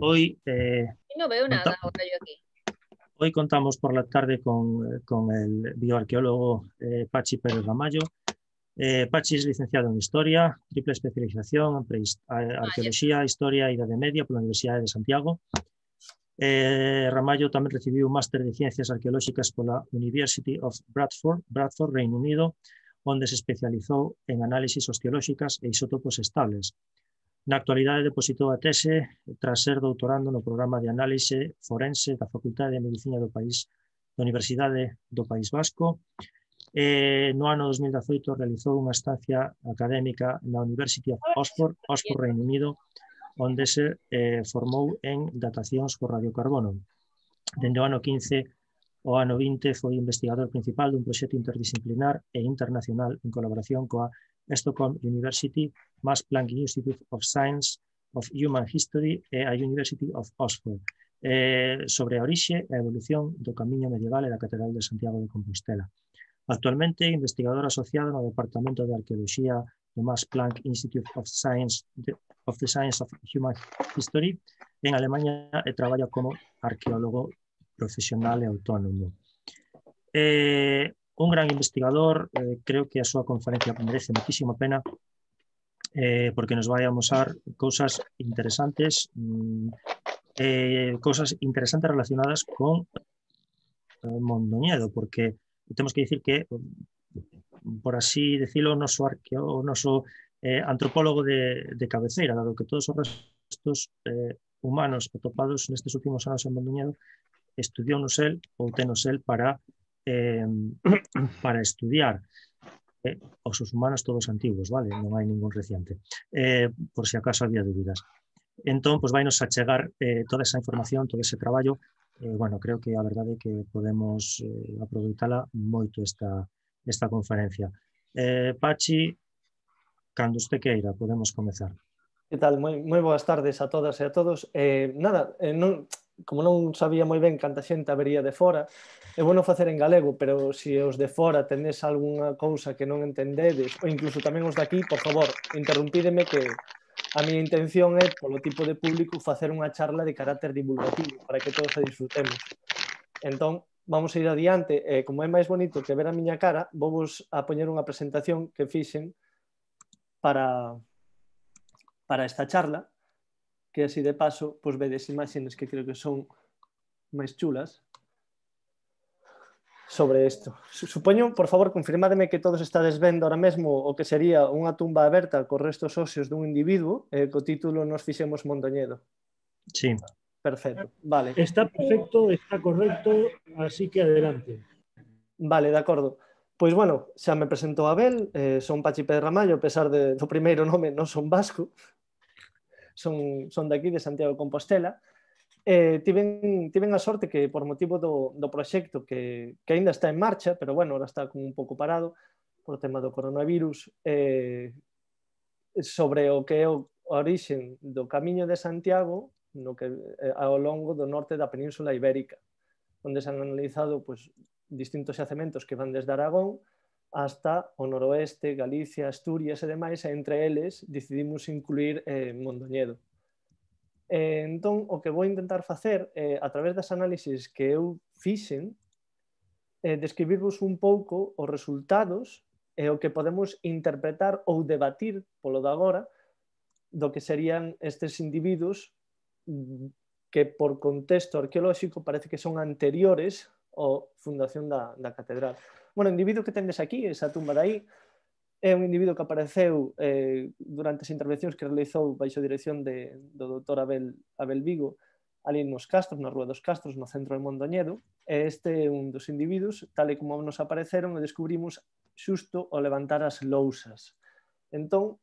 Hoy. contamos por la tarde con, eh, el bioarqueólogo eh, Pachi Pérez Ramayo. Eh, Pachi es licenciado en Historia, triple especialización en ah, Arqueología, Historia y Edad Media por la Universidad de Santiago. Ramallo Ramayo también recibió un máster de Ciencias Arqueológicas por la University of Bradford, Bradford, Reino Unido, donde se especializó en análisis osteológicas e isótopos estables. Na actualidade depositou a tese tras ser doutorando no programa de análise forense da Facultade de Medicina do país da Universidade do País Vasco. E no ano 2018 realizou unha estancia académica na University of Oxford, Oxford Reino Unido, onde se eh, formou en datacións por radiocarbono. Dende o ano 15 ao ano 20 foi investigador principal dun proxecto interdisciplinar e internacional en colaboración coa con University, Max Planck Institute of Science of Human History a University of Oxford, eh, sobre a orixe evolución del camino medieval en la Catedral de Santiago de Compostela. Actualmente investigador asociado el Departamento de Arqueología do Max Planck Institute of Science of the Science of Human History en Alemania e trabaja como arqueólogo profesional e autónomo. Eh, un gran investigador, eh, creo que a su conferencia merece muchísima pena, eh, porque nos va a mostrar cosas interesantes, mm, eh, interesantes relacionadas con Mondoñedo, porque tenemos que decir que, mm, por así decirlo, no soy antropólogo de, cabecera, dado que todos los restos humanos atopados en estos últimos años en Mondoñedo estudió nos el ou tenos para eh, para estudiar eh, osos humanos todos antigos, vale? Non hai ningún reciente. Eh, por se si acaso había dúbidas. Entón, pois vainos a chegar eh, toda esa información, todo ese traballo, eh, bueno, creo que a verdade é que podemos eh, aproveitala moito esta, esta conferencia. Eh, Pachi, cando usted queira, podemos comezar. Que tal? Moi, moi boas tardes a todas e a todos. Eh, nada, eh, non, como non sabía moi ben canta xente habería de fora, é bueno facer en galego, pero se os de fora tendes algunha cousa que non entendedes, ou incluso tamén os de aquí, por favor, interrumpídeme que a miña intención é, polo tipo de público, facer unha charla de carácter divulgativo, para que todos a disfrutemos. Entón, vamos a ir adiante, e como é máis bonito que ver a miña cara, vou vos a poñer unha presentación que fixen para, para esta charla, que así de paso pues pois vedes imágenes que creo que son máis chulas sobre isto. Supoño, por favor, confirmademe que todos estades vendo ahora mesmo o que sería unha tumba aberta co restos óseos dun individuo e eh, co título nos fixemos Montañedo. Sí. Perfecto, vale. Está perfecto, está correcto, así que adelante. Vale, de acordo. Pois bueno, xa me presentou Abel, eh, son Pachi Pedra Ramallo, a pesar de, do primeiro nome non son vasco, son, son daqui de Santiago de Compostela, eh, tiven, tiven a sorte que por motivo do, do proxecto que, que aínda está en marcha, pero bueno, ahora está como un pouco parado por tema do coronavirus, eh, sobre o que é o orixen do Camiño de Santiago no que, eh, ao longo do norte da Península Ibérica, onde se han analizado pues, distintos xacementos que van desde Aragón hasta o noroeste, Galicia, Asturias e demais, e entre eles decidimos incluir eh, Mondoñedo. E, entón, o que vou intentar facer, eh, a través das análises que eu fixen, eh, describirvos un pouco os resultados e o que podemos interpretar ou debatir polo de agora do que serían estes individuos mm, que por contexto arqueolóxico parece que son anteriores ao fundación da, da catedral bueno, o individuo que tendes aquí, esa tumba de aí, é un individuo que apareceu eh, durante as intervencións que realizou baixo dirección de, do doutor Abel, Abel Vigo ali nos Castros, na Rúa dos Castros, no centro de Mondoñedo, e este é un dos individuos, tal e como nos apareceron, e descubrimos xusto ao levantar as lousas. Entón,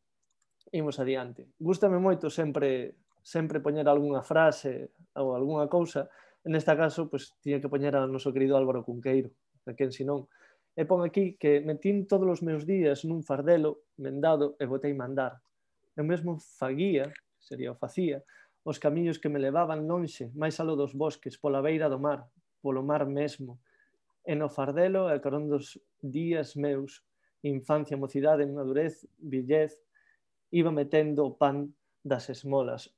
imos adiante. Gústame moito sempre sempre poñer algunha frase ou algunha cousa, en este caso, pois, pues, tiña que poñer ao noso querido Álvaro Cunqueiro, a quen sinón, non E pon aquí que metín todos os meus días nun fardelo mendado e botei mandar. Eu mesmo faguía, sería o facía, os camiños que me levaban lonxe, máis alo dos bosques, pola beira do mar, polo mar mesmo. E no fardelo e carón dos días meus, infancia, mocidade, madurez, billez, iba metendo o pan das esmolas.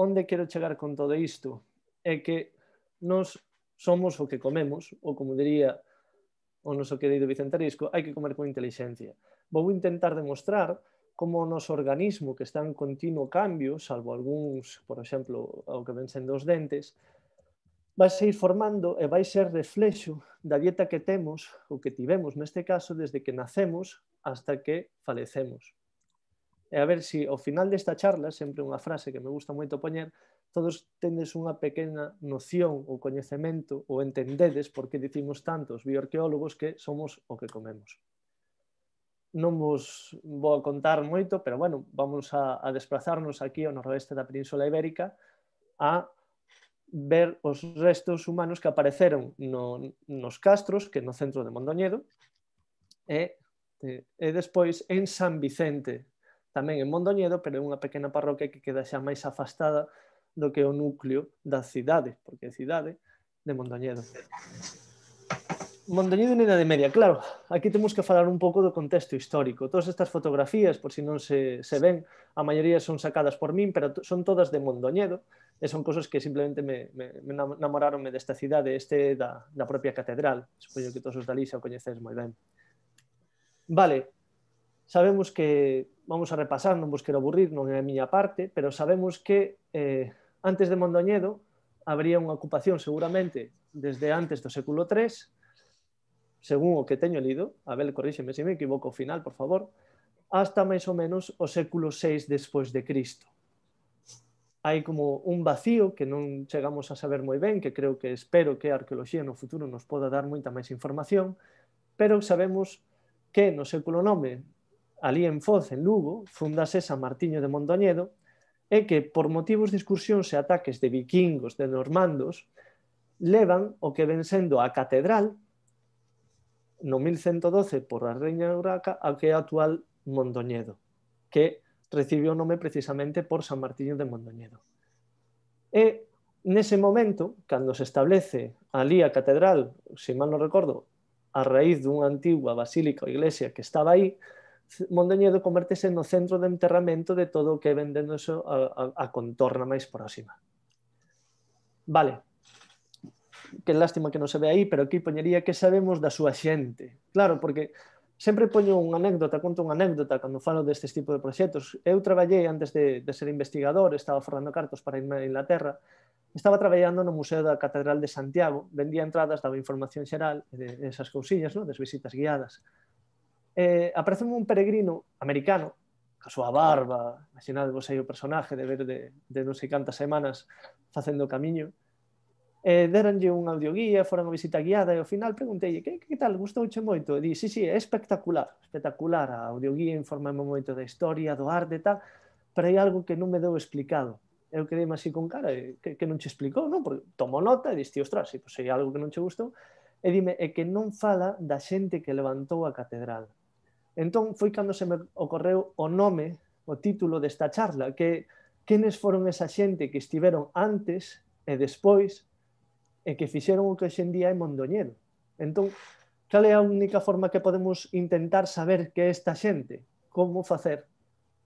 Onde quero chegar con todo isto? É que nos somos o que comemos, ou como diría o noso querido Vicente Arisco, hai que comer con inteligencia. Vou intentar demostrar como o noso organismo que está en continuo cambio, salvo algúns, por exemplo, ao que vencen dos dentes, vai seguir formando e vai ser reflexo da dieta que temos, ou que tivemos neste caso, desde que nacemos hasta que falecemos. E a ver se si, ao final desta charla, sempre unha frase que me gusta moito poñer, todos tendes unha pequena noción ou coñecemento ou entendedes por que dicimos tantos bioarqueólogos que somos o que comemos. Non vos vou a contar moito, pero bueno, vamos a, a desplazarnos aquí ao noroeste da Península Ibérica a ver os restos humanos que apareceron no, nos castros, que no centro de Mondoñedo, e, e, e despois en San Vicente, tamén en Mondoñedo, pero é unha pequena parroquia que queda xa máis afastada lo que es o núcleo das ciudades porque é cidade de Mondoñedo. Mondoñedo na de Media, claro, aquí tenemos que falar un poco de contexto histórico. Todas estas fotografías, por si no se, ven, a mayoría son sacadas por mí, pero son todas de Mondoñedo, son cosas que simplemente me, me, de esta ciudad de este da, propia catedral. supongo que todos os dali xa o conocéis muy bien Vale, sabemos que, vamos a repasar, no vos quiero aburrir, non é a miña parte, pero sabemos que eh, antes de Mondoñedo habría unha ocupación seguramente desde antes do século III, según o que teño lido, Abel, corríxeme se me equivoco o final, por favor, hasta máis ou menos o século VI despois de Cristo. Hai como un vacío que non chegamos a saber moi ben, que creo que espero que a arqueoloxía no futuro nos poda dar moita máis información, pero sabemos que no século IX, ali en Foz, en Lugo, fundase San Martiño de Mondoñedo, é que por motivos de excursións e ataques de vikingos, de normandos, levan o que ven sendo a catedral no 1112 por a Reina Uraca ao que é actual Mondoñedo, que recibiu o nome precisamente por San Martiño de Mondoñedo. E nese momento, cando se establece ali a catedral, se mal non recordo, a raíz dunha antigua basílica ou iglesia que estaba aí, Mondoñedo convertese no centro de enterramento de todo o que é vendéndose a, a, a contorna máis próxima. Vale, que lástima que non se ve aí, pero aquí poñería que sabemos da súa xente. Claro, porque sempre poño unha anécdota, conto unha anécdota cando falo destes tipo de proxectos. Eu traballei antes de, de ser investigador, estaba forrando cartos para irme a Inglaterra, estaba traballando no Museo da Catedral de Santiago, vendía entradas, daba información xeral, de, de esas cousillas, no? das visitas guiadas eh, aparece un peregrino americano a súa barba, vos aí o personaje de ver de, de non sei cantas semanas facendo o camiño, e eh, deranlle un audioguía, foran a visita guiada e ao final preguntei que, que tal, gustouche moito? E di, sí, sí, é espectacular, espectacular, a audioguía informa moito da historia, do arte e tal, pero hai algo que non me deu explicado. Eu quedei así con cara, eh, que, que non che explicou, non? Porque tomo nota e dixi, ostras, se, pois, hai algo que non che gustou, e dime, é que non fala da xente que levantou a catedral Entón foi cando se me ocorreu o nome, o título desta charla, que quenes foron esa xente que estiveron antes e despois e que fixeron o que hoxendía é Mondoñedo. Entón, cal é a única forma que podemos intentar saber que é esta xente? Como facer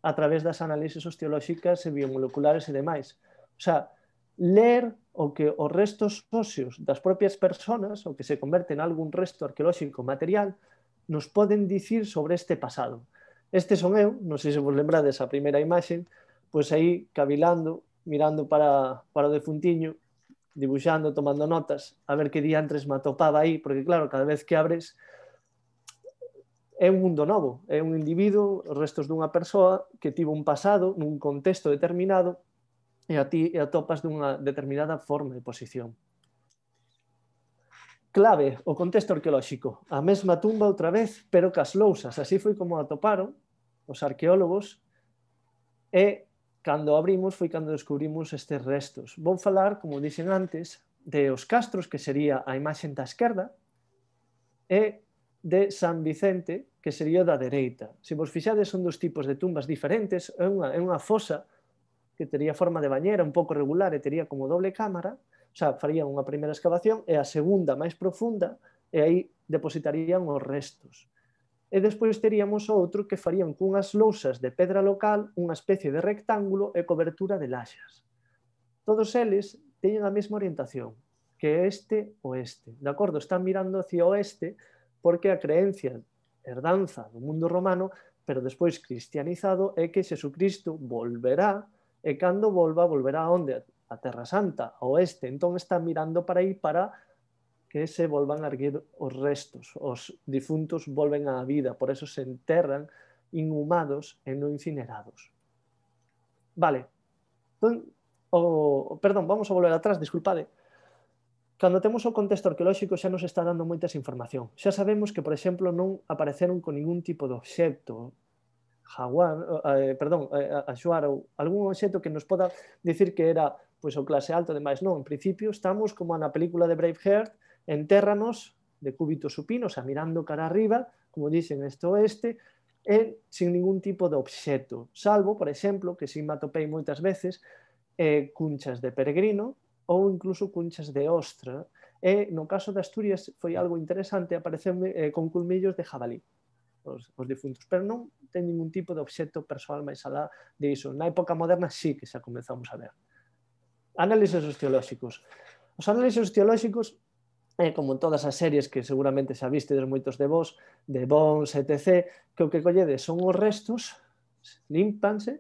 a través das análises osteolóxicas e biomoleculares e demais. O sea, ler o que os restos óseos das propias personas, o que se converte en algún resto arqueolóxico material, nos pueden decir sobre este pasado. Este son eu, non sei se vos lembrades esa primera imagen, pues ahí, cavilando, mirando para, para o defuntiño, dibujando, tomando notas, a ver que diantres me atopaba ahí, porque claro, cada vez que abres es un mundo nuevo, es un individuo, restos de una persona que tivo un pasado un contexto determinado y e a ti e atopas una determinada forma de posición. Clave, o contexto arqueolóxico. A mesma tumba outra vez, pero cas lousas. Así foi como atoparon os arqueólogos e cando abrimos foi cando descubrimos estes restos. Vou falar, como dixen antes, de os castros, que sería a imaxen da esquerda, e de San Vicente, que sería da dereita. Se vos fixades, son dos tipos de tumbas diferentes. É unha, é unha fosa que tería forma de bañera, un pouco regular, e tería como doble cámara, xa farían unha primeira excavación e a segunda máis profunda e aí depositarían os restos. E despois teríamos outro que farían cunhas lousas de pedra local unha especie de rectángulo e cobertura de laxas. Todos eles teñen a mesma orientación, que é este-oeste. De acordo, están mirando hacia oeste porque a creencia, herdanza do mundo romano, pero despois cristianizado, é que Xesucristo volverá e cando volva, volverá onde? a Terra Santa, ao oeste. Entón está mirando para aí para que se volvan a erguer os restos. Os difuntos volven á vida, por eso se enterran inhumados e non incinerados. Vale, entón, o, perdón, vamos a volver atrás, disculpade. Cando temos o contexto arqueolóxico xa nos está dando moitas información. Xa sabemos que, por exemplo, non apareceron con ningún tipo de objeto jaguar, eh, perdón, eh, axuar ou algún objeto que nos poda dicir que era pois o clase alto, demais non, en principio estamos como na película de Braveheart, enterranos de cúbito supino, xa mirando cara arriba, como dicen este oeste, e sin ningún tipo de obxeto, salvo, por exemplo, que si me atopei moitas veces, eh, cunchas de peregrino ou incluso cunchas de ostra, e no caso de Asturias foi algo interesante, aparecerme eh, con culmillos de jabalí, os, os difuntos, pero non ten ningún tipo de obxecto persoal máis alá de iso. Na época moderna sí que xa comenzamos a ver. Análises sociolóxicos. Os análises sociolóxicos eh, como en todas as series que seguramente xa viste des moitos de vos, de Bones, etc., que o que colledes son os restos, limpanse,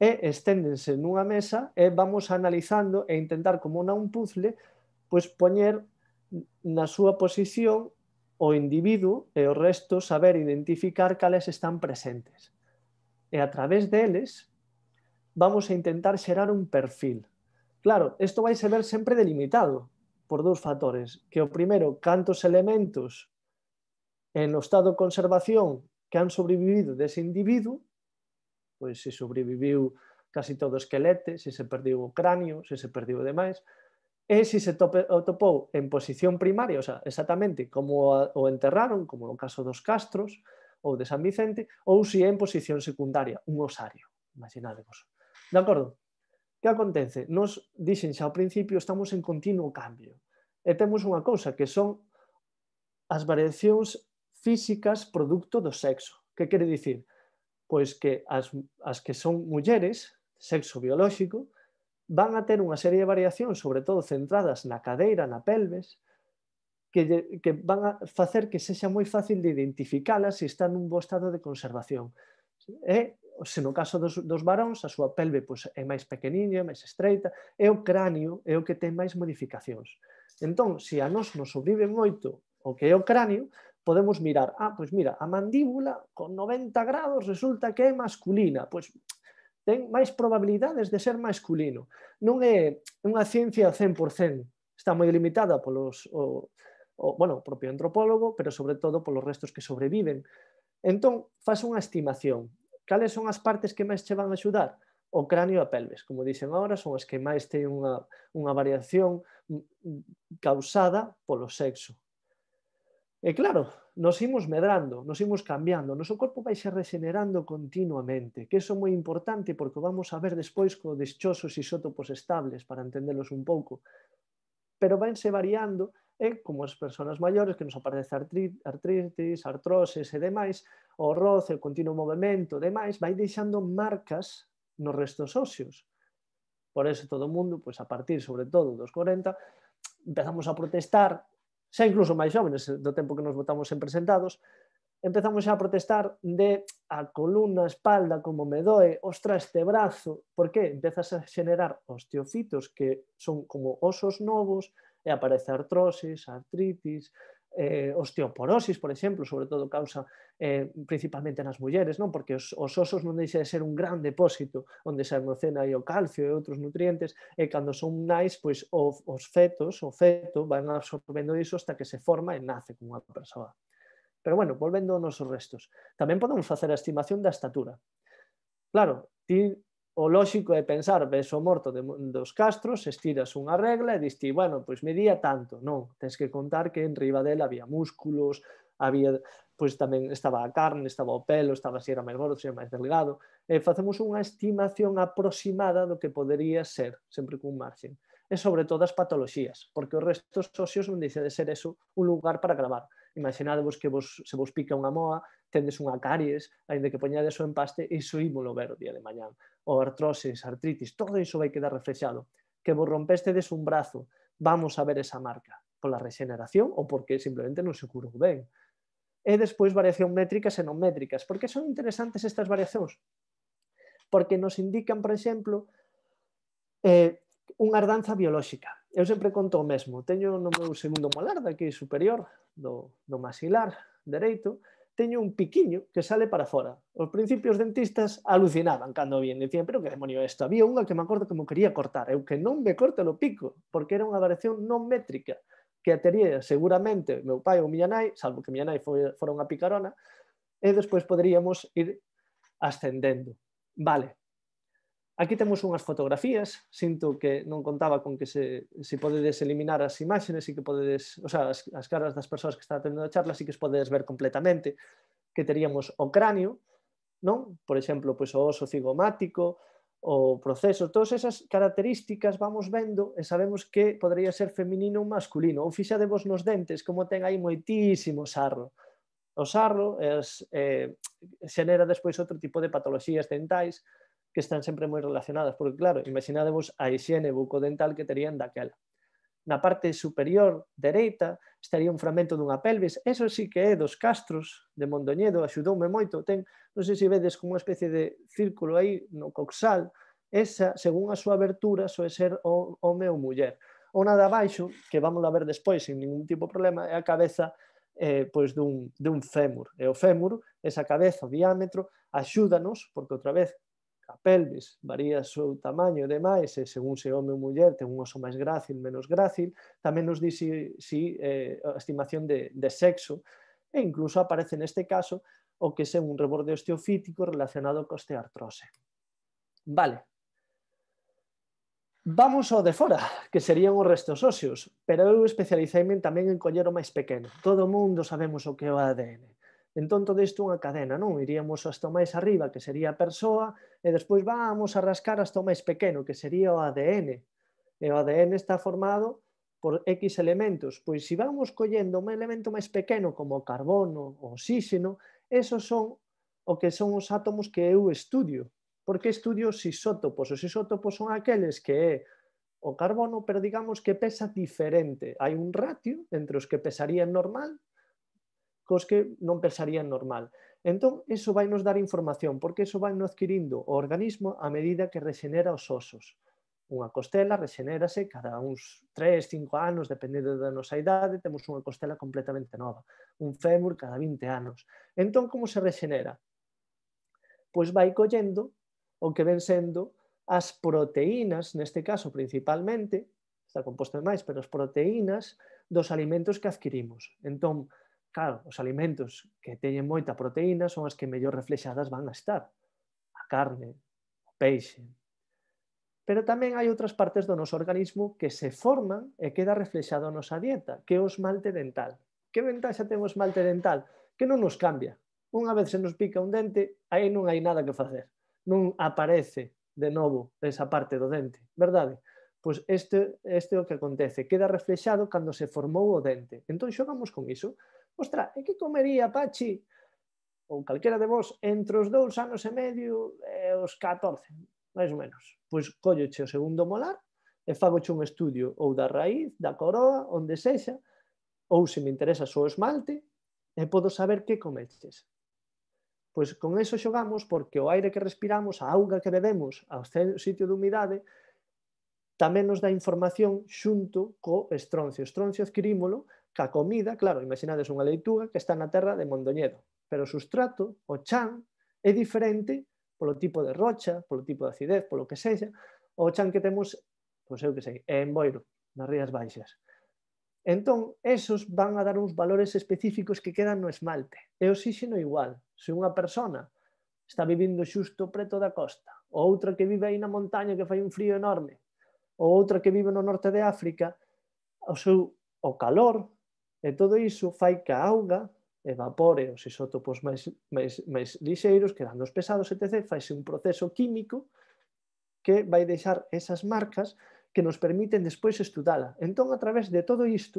e esténdense nunha mesa e vamos analizando e intentar como na un puzzle pois poñer na súa posición o individuo e o resto saber identificar cales están presentes. E a través deles vamos a intentar xerar un perfil, Claro, isto vai se ver sempre delimitado por dous factores, que o primeiro, cantos elementos en o estado de conservación que han sobrevivido dese individuo, pois se sobreviviu casi todo o esquelete, se se perdiu o cráneo, se se perdiu demais, e se se tope, topou en posición primaria, o sea, exactamente como o enterraron, como no caso dos castros ou de San Vicente, ou se é en posición secundaria, un osario, imaginadevos. De acordo? Que acontece? Nos dixen xa ao principio estamos en continuo cambio e temos unha cousa que son as variacións físicas producto do sexo. Que quere dicir? Pois que as, as que son mulleres, sexo biolóxico, van a ter unha serie de variacións, sobre todo centradas na cadeira, na pelvis, que, que van a facer que sexa moi fácil de identificalas se están nun bo estado de conservación. E se no caso dos, dos varóns a súa pelve pois, é máis pequeniña, máis estreita, e o cráneo é o que ten máis modificacións. Entón, se a nos nos sobrevive moito o que é o cráneo, podemos mirar, ah, pois mira, a mandíbula con 90 grados resulta que é masculina, pois ten máis probabilidades de ser masculino. Non é unha ciencia 100%, está moi limitada polos, o, o, bueno, o propio antropólogo, pero sobre todo polos restos que sobreviven. Entón, faz unha estimación Cales son as partes que máis che van a axudar? O cráneo e a pelvis, como dixen agora, son as que máis teñen unha, unha variación causada polo sexo. E claro, nos imos medrando, nos imos cambiando, noso corpo vai se regenerando continuamente, que iso é moi importante porque vamos a ver despois co deschosos isótopos estables para entendelos un pouco. Pero vanse variando e como as persoas maiores que nos aparece artritis, artroses e demais, o roce, o continuo movimento e demais, vai deixando marcas nos restos óseos. Por eso todo o mundo, pois, a partir sobre todo dos 40, empezamos a protestar, xa incluso máis xóvenes eh, do tempo que nos votamos en presentados, empezamos xa a protestar de a columna, a espalda, como me doe, ostra este brazo, por que? Empezas a xenerar osteofitos que son como osos novos, e aparece artrosis, artritis, eh, osteoporosis, por exemplo, sobre todo causa eh, principalmente nas mulleres, non porque os, os osos non deixa de ser un gran depósito onde se almacena aí o calcio e outros nutrientes e cando son nais, pois o, os fetos, o feto, van absorbendo iso hasta que se forma e nace como unha persoa. Pero bueno, volvendo aos nosos restos. Tamén podemos facer a estimación da estatura. Claro, ti o lóxico é pensar o morto de, dos castros, estiras unha regla e diste, bueno, pois medía tanto. Non, tens que contar que riba dela había músculos, había pois tamén estaba a carne, estaba o pelo, estaba se era máis gordo, se era máis delgado. E facemos unha estimación aproximada do que podería ser, sempre cun marxen. E sobre todo as patoloxías, porque o resto dos óseos non deixa de ser eso un lugar para gravar. Imaginadevos que vos, se vos pica unha moa, tendes unha caries, ainda que poñades o empaste, iso ímolo ver o día de mañán. O artroses, artritis, todo iso vai quedar reflexado. Que vos rompestedes un brazo, vamos a ver esa marca pola rexeneración ou porque simplemente non se curou ben. E despois variación métricas e non métricas. Por que son interesantes estas variacións? Porque nos indican, por exemplo, eh, unha ardanza biolóxica. Eu sempre conto o mesmo. Teño no meu segundo molar, daqui superior, do, do maxilar dereito, teño un piquiño que sale para fora. Os principios dentistas alucinaban cando vien, dicían, pero que demonio é isto? Había unha que me acordo que me quería cortar, eu que non me corte o pico, porque era unha variación non métrica, que atería seguramente meu pai ou miña nai, salvo que miña nai foi, fora unha picarona, e despois poderíamos ir ascendendo. Vale, Aquí temos unhas fotografías, sinto que non contaba con que se, se podedes eliminar as imágenes e que podedes, o sea, as, as caras das persoas que están atendendo a charla, así que os podedes ver completamente, que teríamos o cráneo, non? Por exemplo, pois, o oso cigomático, o proceso, todas esas características vamos vendo e sabemos que podría ser feminino ou masculino. Ou fixadevos nos dentes, como ten aí moitísimo sarro. O sarro es, eh, xenera despois outro tipo de patoloxías dentais, que están sempre moi relacionadas, porque claro, imaginadevos a higiene bucodental que terían daquela. Na parte superior dereita estaría un fragmento dunha pelvis, eso sí que é dos castros de Mondoñedo, axudoume moito, ten, non sei se vedes como unha especie de círculo aí no coxal, esa, según a súa abertura, soe ser home ou muller. O nada abaixo, que vamos a ver despois sin ningún tipo de problema, é a cabeza eh, pois dun, dun fémur. E o fémur, esa cabeza, o diámetro, axúdanos, porque outra vez a pelvis varía o seu tamaño e demais, e según se home ou muller ten un oso máis grácil, menos grácil, tamén nos di si, eh, a estimación de, de sexo, e incluso aparece neste caso o que é un reborde osteofítico relacionado co osteartrose. Vale. Vamos ao de fora, que serían os restos óseos, pero eu especializaime tamén en collero o máis pequeno. Todo mundo sabemos o que é o ADN Entón todo isto unha cadena, non? Iríamos hasta o máis arriba, que sería a persoa, e despois vamos a rascar hasta o máis pequeno, que sería o ADN. E o ADN está formado por X elementos. Pois se vamos collendo un elemento máis pequeno como o carbono, o oxígeno, esos son o que son os átomos que eu estudio. Porque estudio os isótopos. Os isótopos son aqueles que é o carbono, pero digamos que pesa diferente. Hai un ratio entre os que pesarían normal cos que non pensarían normal. Entón, eso vai nos dar información, porque eso vai nos adquirindo o organismo a medida que rexenera os osos. Unha costela rexenérase cada uns 3, 5 anos, dependendo da nosa idade, temos unha costela completamente nova. Un fémur cada 20 anos. Entón, como se rexenera? Pois vai collendo o que ven sendo as proteínas, neste caso principalmente, está composto de máis, pero as proteínas dos alimentos que adquirimos. Entón, Claro, os alimentos que teñen moita proteína son as que mellor reflexadas van a estar. A carne, o peixe. Pero tamén hai outras partes do noso organismo que se forman e queda reflexado a nosa dieta, que é o esmalte dental. Que ventaxa ten o esmalte dental? Que non nos cambia. Unha vez se nos pica un dente, aí non hai nada que facer. Non aparece de novo esa parte do dente, verdade? pois este, este é o que acontece, queda reflexado cando se formou o dente. Entón xogamos con iso, ostra, e que comería Pachi ou calquera de vos entre os dous anos e medio e os 14, máis ou menos. Pois colloche o segundo molar e fagoche un estudio ou da raíz, da coroa, onde sexa, ou se me interesa só o esmalte, e podo saber que comeches. Pois con eso xogamos porque o aire que respiramos, a auga que bebemos, ao sitio de humidade, tamén nos dá información xunto co estroncio. estroncio adquirímolo Ca comida, claro, imaginades unha leituga que está na terra de Mondoñedo, pero o sustrato, o chan, é diferente polo tipo de rocha, polo tipo de acidez, polo que sexa, o chan que temos, pois eu que sei, é en Boiro, nas Rías Baixas. Entón, esos van a dar uns valores específicos que quedan no esmalte. E o xixeno igual. Se unha persona está vivindo xusto preto da costa, ou outra que vive aí na montaña que fai un frío enorme, ou outra que vive no norte de África, o seu o calor E todo iso fai que a auga evapore os isótopos máis, máis, máis lixeiros, quedando os pesados, etc. Faise un proceso químico que vai deixar esas marcas que nos permiten despois estudala. Entón, a través de todo isto,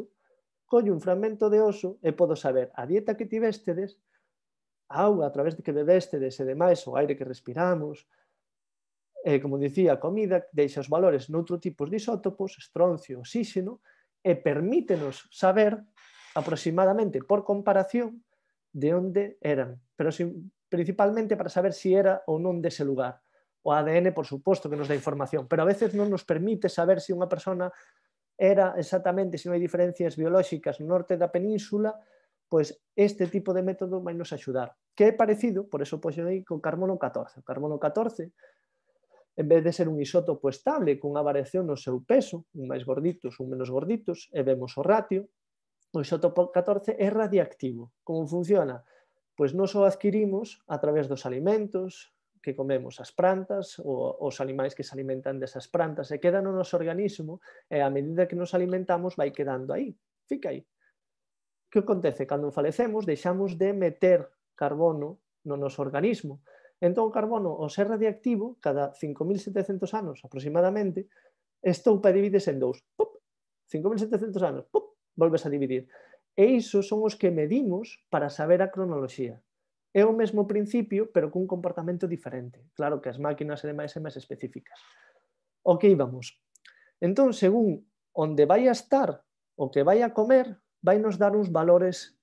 collo un fragmento de oso e podo saber a dieta que tivestedes, a auga a través de que bebestedes e demais, o aire que respiramos, e, como dicía, a comida deixa os valores noutro tipos de isótopos, estroncio, oxígeno, e permítenos saber aproximadamente por comparación de dónde eran, pero principalmente para saber si era o no de ese lugar. O ADN, por supuesto, que nos da información, pero a veces no nos permite saber si una persona era exactamente, si no hay diferencias biológicas norte de la península, pues este tipo de método vai nos ayudar. ¿Qué é parecido, por eso pois aí, con carbono 14. carbono 14 en vez de ser un isótopo estable cunha variación no seu peso, un máis gorditos, un menos gorditos, e vemos o ratio, o isótopo 14 é radiactivo. Como funciona? Pois non só adquirimos a través dos alimentos que comemos as plantas ou os animais que se alimentan desas plantas e queda no noso organismo e a medida que nos alimentamos vai quedando aí, fica aí. Que acontece? Cando falecemos deixamos de meter carbono no noso organismo Entonces, o carbono, o ser radiactivo, cada 5.700 años aproximadamente, estoupa divides en dos. 5.700 años, pop! volves a dividir. E esos son los que medimos para saber a cronología. Es un mismo principio, pero con un comportamiento diferente. Claro que las máquinas e demais é máis específicas. Ok, vamos. Entonces, según onde vaya a estar o que vaya a comer, a nos dar unos valores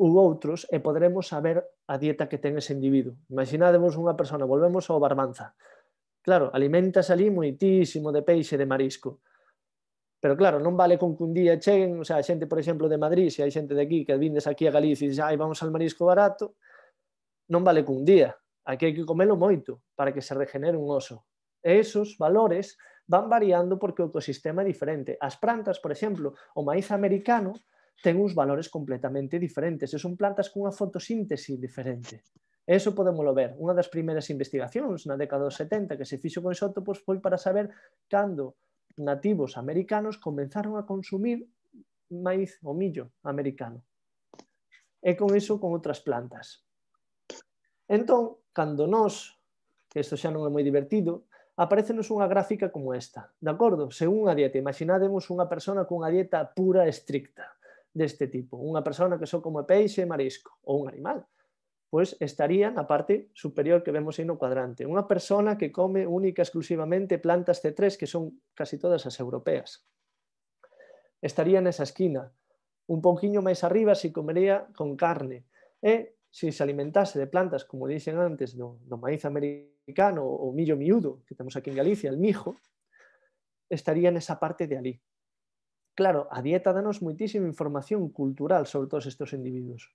ou outros e poderemos saber a dieta que ten ese individuo. Imaginademos unha persona, volvemos ao Barbanza. Claro, alimentas ali moitísimo de peixe de marisco. Pero claro, non vale con que un día cheguen, o sea, a xente, por exemplo, de Madrid, se hai xente de aquí que vindes aquí a Galicia e dices, ai, vamos al marisco barato, non vale cun día. Aquí hai que comelo moito para que se regenere un oso. E esos valores van variando porque o ecosistema é diferente. As plantas, por exemplo, o maíz americano ten uns valores completamente diferentes e son plantas cunha fotosíntese diferente. E iso podemoslo ver. Unha das primeiras investigacións na década dos 70 que se fixo con isótopos pois foi para saber cando nativos americanos comenzaron a consumir maíz ou millo americano. E con iso con outras plantas. Entón, cando nós, que isto xa non é moi divertido, aparecenos unha gráfica como esta. De acordo? Según a dieta, imaginademos unha persona cunha dieta pura estricta. de este tipo. una persona que son come peixe marisco, o un animal, pues estaría la parte superior que vemos en no cuadrante. una persona que come única exclusivamente plantas C3, que son casi todas las europeas. Estaría en esa esquina. Un poquillo más arriba si comería con carne. y eh, si se alimentase de plantas, como dicen antes, do, maíz americano o millo miudo, que tenemos aquí en Galicia, el mijo, estaría esa parte de allí Claro, a dieta danos muitísima información cultural sobre todos estes individuos.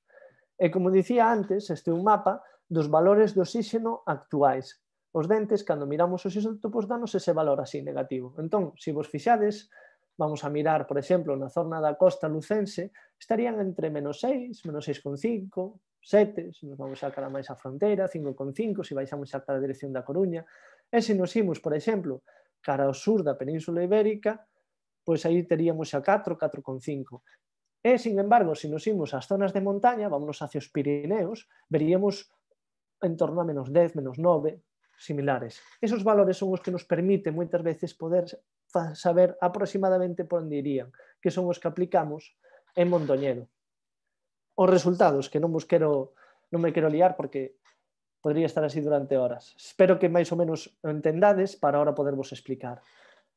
E como dicía antes, este é un mapa dos valores de oxígeno actuais. Os dentes, cando miramos os isótopos, danos ese valor así negativo. Entón, se vos fixades, vamos a mirar, por exemplo, na zona da costa lucense, estarían entre menos 6, menos 6,5, 7, se nos vamos a cara máis a fronteira, 5,5, se baixamos a cara a dirección da Coruña. E se nos imos, por exemplo, cara ao sur da Península Ibérica, pues ahí teríamos a 4, 4,5. sin embargo, si nos imos a zonas de montaña, vámonos hacia los Pirineos, veríamos en torno a menos 10, menos 9, similares. Esos valores son los que nos permiten muchas veces poder saber aproximadamente por onde irían, que son los que aplicamos en Mondoñedo. o resultados, que no vos me quiero liar porque podría estar así durante horas. Espero que más o menos entendades para ahora podervos explicar.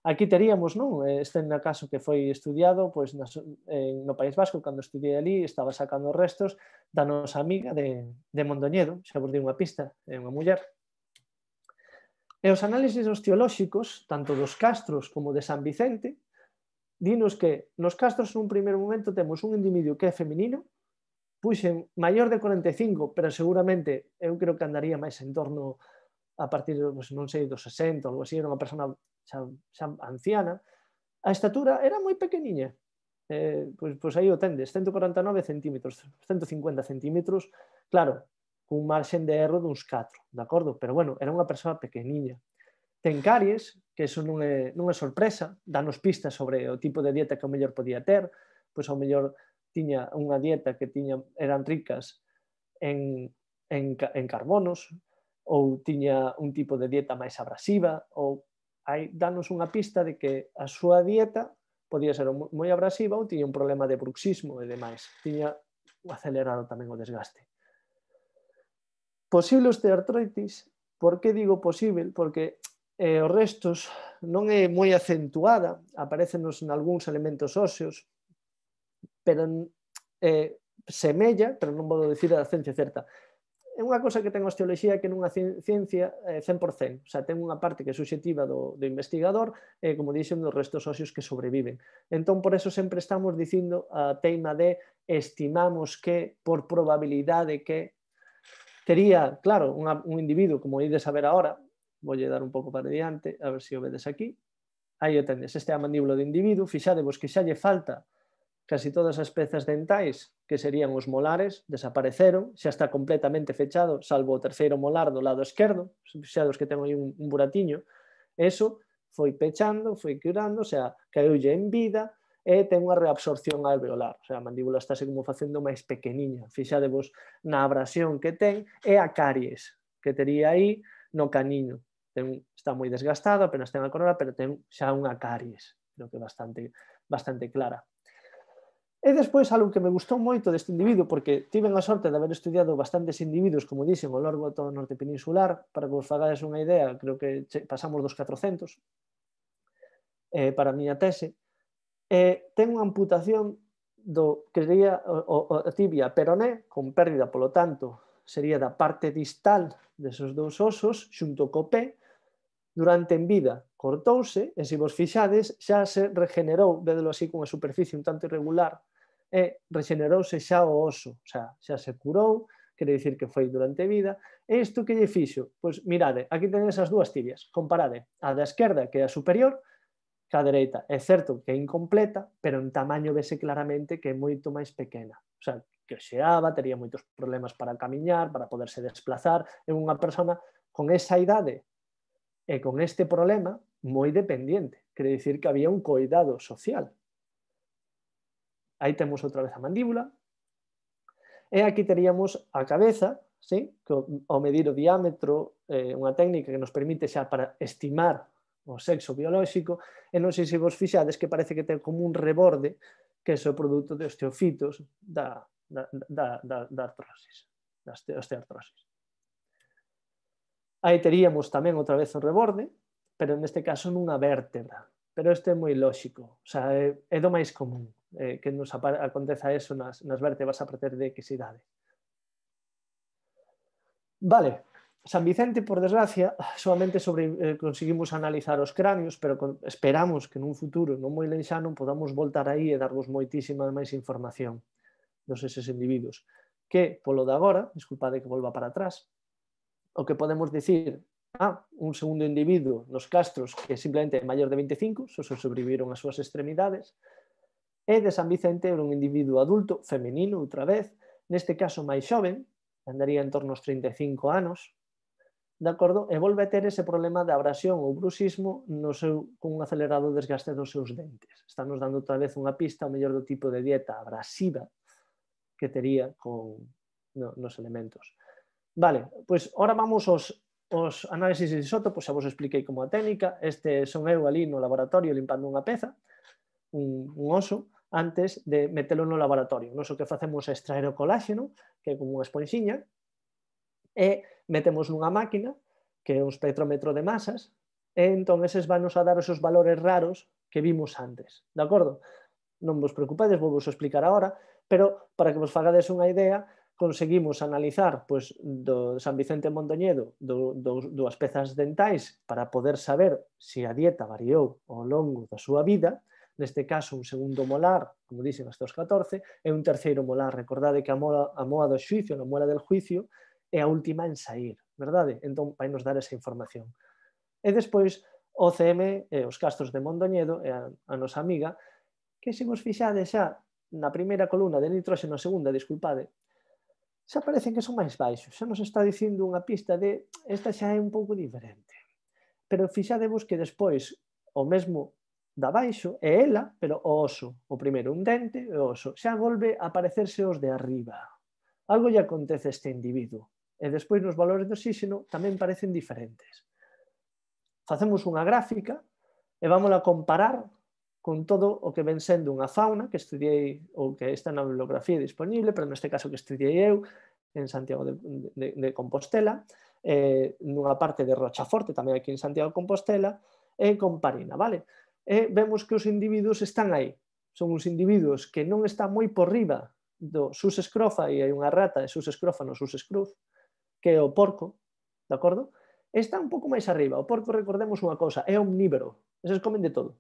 Aquí teríamos, non? Eh, este na caso que foi estudiado pois, na, eh, no País Vasco, cando estudiei ali, estaba sacando restos da nosa amiga de, de Mondoñedo, xa vos di unha pista, é unha muller. E os análisis osteolóxicos, tanto dos castros como de San Vicente, dinos que nos castros nun primeiro momento temos un individuo que é feminino, puxen maior de 45, pero seguramente eu creo que andaría máis en torno a a partir, pues, non sei, dos 60 ou algo así, era unha persona xa, xa anciana, a estatura era moi pequeniña. Eh, pois, pois aí o tendes, 149 centímetros, 150 centímetros, claro, cun marxen de erro duns 4, de acordo? Pero bueno, era unha persoa pequeniña. Ten caries, que eso non é, non é sorpresa, danos pistas sobre o tipo de dieta que o mellor podía ter, pois ao mellor tiña unha dieta que tiña eran ricas en, en, en carbonos, ou tiña un tipo de dieta máis abrasiva, ou hai danos unha pista de que a súa dieta podía ser moi abrasiva ou tiña un problema de bruxismo e demais. Tiña acelerado tamén o desgaste. Posible osteoartritis, por que digo posible? Porque eh, os restos non é moi acentuada, aparecenos en algúns elementos óseos, pero eh, semella, pero non vou dicir a ciencia certa, é unha cosa que ten a osteoloxía que nunha ciencia eh, ciencia 100%, o sea, ten unha parte que é subjetiva do, do investigador e, como dixen, dos restos óseos que sobreviven. Entón, por eso sempre estamos dicindo a teima de estimamos que por probabilidade que tería, claro, unha, un individuo, como ides a ver agora, voulle dar un pouco para diante, a ver se si o vedes aquí, aí o tendes, este é a mandíbula do individuo, fixadevos que xa lle falta casi todas as pezas dentais que serían os molares desapareceron, xa está completamente fechado, salvo o terceiro molar do lado esquerdo, xa dos que ten aí un, un buratiño, eso foi pechando, foi curando, o sea, caeulle en vida e ten unha reabsorción alveolar, o sea, a mandíbula estáse como facendo máis pequeniña, fixadevos na abrasión que ten e a caries que tería aí no caniño. Ten, está moi desgastado, apenas ten a corona, pero ten xa unha caries, creo que bastante, bastante clara. E despois algo que me gustou moito deste individuo, porque tiven a sorte de haber estudiado bastantes individuos, como dixen, ao largo o norte peninsular, para que vos fagades unha idea, creo que pasamos dos 400 eh, para a miña tese, eh, ten unha amputación do que sería o, o, a tibia peroné, con pérdida, polo tanto, sería da parte distal desos dous osos, xunto co pé, durante en vida cortóse, e se vos fixades, ya se regeneró, vedelo así con la superficie un tanto irregular, regeneróse regenerouse xa o oso, sea, xa se curó, quiere decir que fue durante vida, ¿Esto qué que Pues mirad, aquí tenéis esas dos tibias, comparad a la izquierda, que é a superior, que es dereita. É certo que é incompleta, pero en tamaño vese claramente que é moito máis pequena. O sea, que xeaba, tenía muchos problemas para caminar, para poderse desplazar, en una persona con esa idade e con este problema, moi dependiente. Quere decir que había un coidado social. Aí temos outra vez a mandíbula. E aquí teríamos a cabeza, ¿sí? que ao medir o diámetro, eh, unha técnica que nos permite xa para estimar o sexo biolóxico, e non sei se vos fixades que parece que ten como un reborde que é o produto de osteofitos da, da, da, da, da artrosis, da osteoartrosis. Aí teríamos tamén outra vez o reborde, pero neste caso nunha vértebra. Pero isto é moi lóxico, o sea, é, é do máis común eh, que nos aconteza eso nas, nas vértebras a partir de que se idade. Vale, San Vicente, por desgracia, solamente sobre, eh, conseguimos analizar os cráneos, pero con, esperamos que nun futuro non moi lenxano podamos voltar aí e darvos moitísima máis información dos eses individuos. Que, polo de agora, disculpade que volva para atrás, o que podemos dicir a un segundo individuo nos castros que simplemente é maior de 25, só se sobreviviron as súas extremidades, e de San Vicente era un individuo adulto, femenino, outra vez, neste caso máis xoven, andaría en torno aos 35 anos, de acordo? E volve a ter ese problema de abrasión ou bruxismo no seu, con un acelerado desgaste dos seus dentes. Estamos dando outra vez unha pista ao mellor do tipo de dieta abrasiva que tería con, no, nos elementos. Vale, pois pues, vamos aos os análisis de isótopos, xa vos expliquei como a técnica, este son eu ali no laboratorio limpando unha peza, un, un oso, antes de metelo no laboratorio. Nos o que facemos é extraer o coláxeno, que é como unha esponxiña, e metemos nunha máquina, que é un espectrómetro de masas, e entón eses van a dar esos valores raros que vimos antes. De acordo? Non vos preocupades, vou vos explicar agora, pero para que vos fagades unha idea, conseguimos analizar pues, do San Vicente Mondoñedo do, do, dúas pezas dentais para poder saber se a dieta variou ao longo da súa vida, neste caso un segundo molar, como dicen os 14, e un terceiro molar. Recordade que a moa, a moa do xuicio, a moa del juicio, é a última en sair, verdade? Entón, vai nos dar esa información. E despois, o CM, e os castros de Mondoñedo, e a, a nosa amiga, que se vos fixade xa na primeira columna de nitróxeno, a segunda, disculpade, xa parecen que son máis baixos, xa nos está dicindo unha pista de esta xa é un pouco diferente. Pero fixadevos que despois o mesmo da baixo é ela, pero o oso, o primeiro un dente e o oso, xa volve a aparecerse os de arriba. Algo lle acontece a este individuo. E despois nos valores de oxígeno tamén parecen diferentes. Facemos unha gráfica e vamos a comparar con todo o que ven sendo unha fauna que estudiei ou que está na bibliografía disponible, pero neste caso que estudiei eu en Santiago de, de, de Compostela, eh, nunha parte de Rochaforte, tamén aquí en Santiago de Compostela, e eh, con Parina, vale? E eh, vemos que os individuos están aí, son uns individuos que non están moi por riba do sus escrofa, e hai unha rata de sus escrofa no sus escruz, que é o porco, de acordo? Está un pouco máis arriba, o porco, recordemos unha cosa, é omnívoro, eses comen de todo,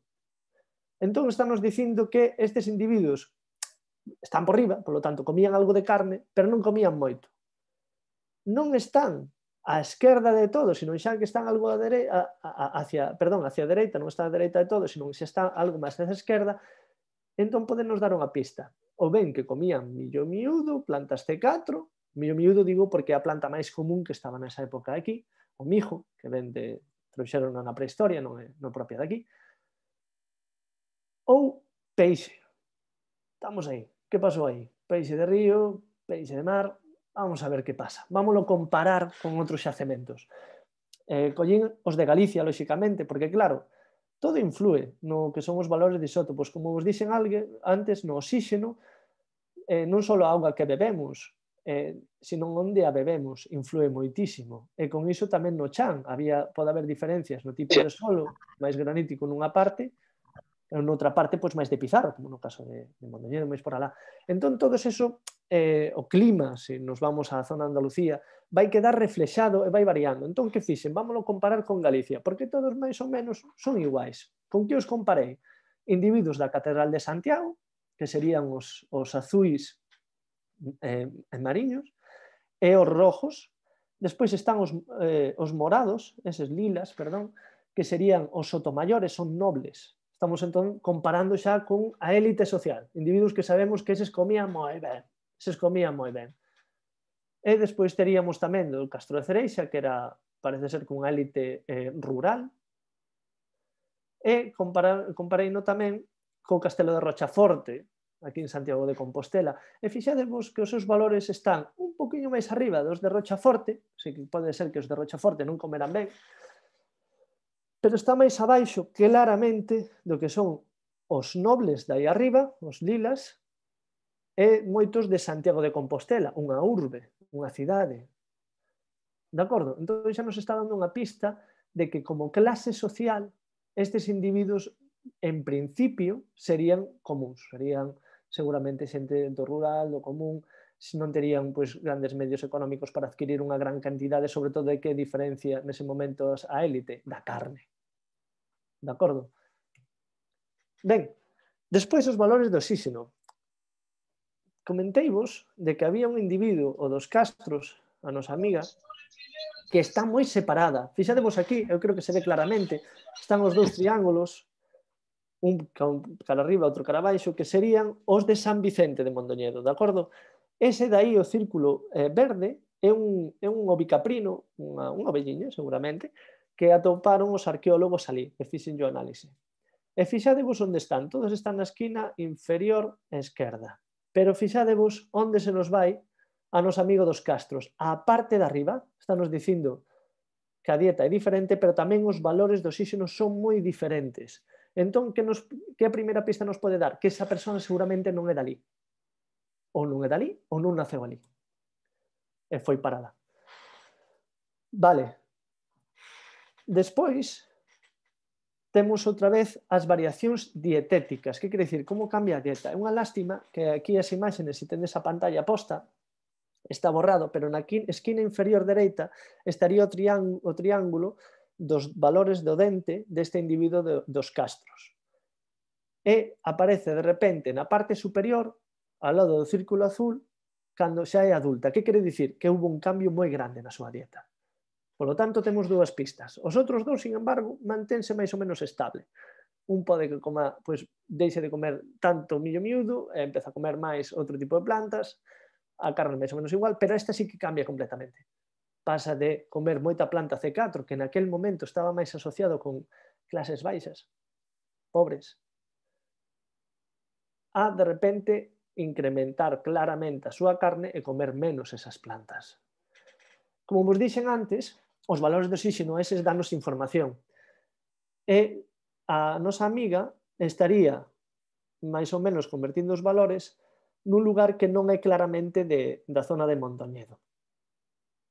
Entón estamos dicindo que estes individuos están por riba, polo tanto comían algo de carne, pero non comían moito. Non están á esquerda de todo, sino xa que están algo a dere, a, a, hacia, perdón, hacia a dereita, non está á dereita de todo, sino xa están algo máis hacia a esquerda, entón podernos dar unha pista. O ben que comían millo miúdo, plantas C4, millo miúdo digo porque é a planta máis común que estaba nesa época aquí, o mijo, que vende, trouxeron na prehistoria, non é non propia de aquí, ou peixe. Estamos aí. Que pasou aí? Peixe de río, peixe de mar, vamos a ver que pasa. Vámoslo comparar con outros xacementos. Eh, collín os de Galicia, lóxicamente, porque claro, todo influe no que son os valores de isótopos. Pois, como vos dixen alguén antes, no oxígeno, eh, non só a auga que bebemos, eh, sino onde a bebemos, influe moitísimo. E con iso tamén no chan, había, pode haber diferencias no tipo de solo máis granítico nunha parte, noutra parte pois máis de Pizarro, como no caso de, de Mondoñedo, máis por alá. Entón, todo eso, eh, o clima, se nos vamos á zona de Andalucía, vai quedar reflexado e vai variando. Entón, que fixen? Vámonos comparar con Galicia, porque todos máis ou menos son iguais. Con que os comparei? Individuos da Catedral de Santiago, que serían os, os azuis eh, mariños, e os rojos. Despois están os, eh, os morados, eses lilas, perdón, que serían os sotomayores, son nobles, Estamos entón comparando xa con a élite social, individuos que sabemos que eses comían moi ben, eses comían moi ben. E despois teríamos tamén do Castro de Cereixa, que era, parece ser, cunha élite eh, rural, e comparei compareino tamén co Castelo de Rochaforte, aquí en Santiago de Compostela. E fixademos que os seus valores están un poquinho máis arriba dos de Rochaforte, así que pode ser que os de Rochaforte non comeran ben, pero está máis abaixo claramente do que son os nobles dai arriba, os lilas, e moitos de Santiago de Compostela, unha urbe, unha cidade. De acordo? Entón xa nos está dando unha pista de que como clase social estes individuos en principio serían comuns, serían seguramente xente do rural, do común, se non terían pois, grandes medios económicos para adquirir unha gran cantidade, sobre todo de que diferencia nese momento a élite da carne. De acordo? Ben, despois os valores do oxígeno. Comentei vos de que había un individuo, o dos castros, a nosa amiga, que está moi separada. Fixadevos aquí, eu creo que se ve claramente, están os dous triángulos, un cara arriba, outro cara baixo, que serían os de San Vicente de Mondoñedo, de acordo? Ese daí o círculo eh, verde é un, é un ovicaprino, unha, un ovelliño seguramente, que atoparon os arqueólogos ali e fixen o análise. E fixadevos onde están, todos están na esquina inferior e esquerda. Pero fixadevos onde se nos vai a nos amigo dos castros. A parte de arriba, está nos dicindo que a dieta é diferente, pero tamén os valores do oxígeno son moi diferentes. Entón, que, nos, que a primeira pista nos pode dar? Que esa persona seguramente non é dali, ou non é dali, ou non naceu ali. E foi parada. Vale. Despois, temos outra vez as variacións dietéticas. Que quer dicir? Como cambia a dieta? É unha lástima que aquí as imágenes, se tendes a pantalla posta, está borrado, pero na esquina inferior dereita estaría o, trián, o triángulo dos valores do dente deste individuo dos castros. E aparece de repente na parte superior ao lado do círculo azul cando xa é adulta. Que quere dicir? Que houve un cambio moi grande na súa dieta. Por lo tanto, temos dúas pistas. Os outros dous, sin embargo, manténse máis ou menos estable. Un pode que coma, pois, deixe de comer tanto millo miúdo, e empeza a comer máis outro tipo de plantas, a carne máis ou menos igual, pero esta sí que cambia completamente. Pasa de comer moita planta C4, que aquel momento estaba máis asociado con clases baixas, pobres, a de repente incrementar claramente a súa carne e comer menos esas plantas. Como vos dixen antes, os valores de oxígeno eses danos información. E a nosa amiga estaría máis ou menos convertindo os valores nun lugar que non é claramente de, da zona de Montañedo.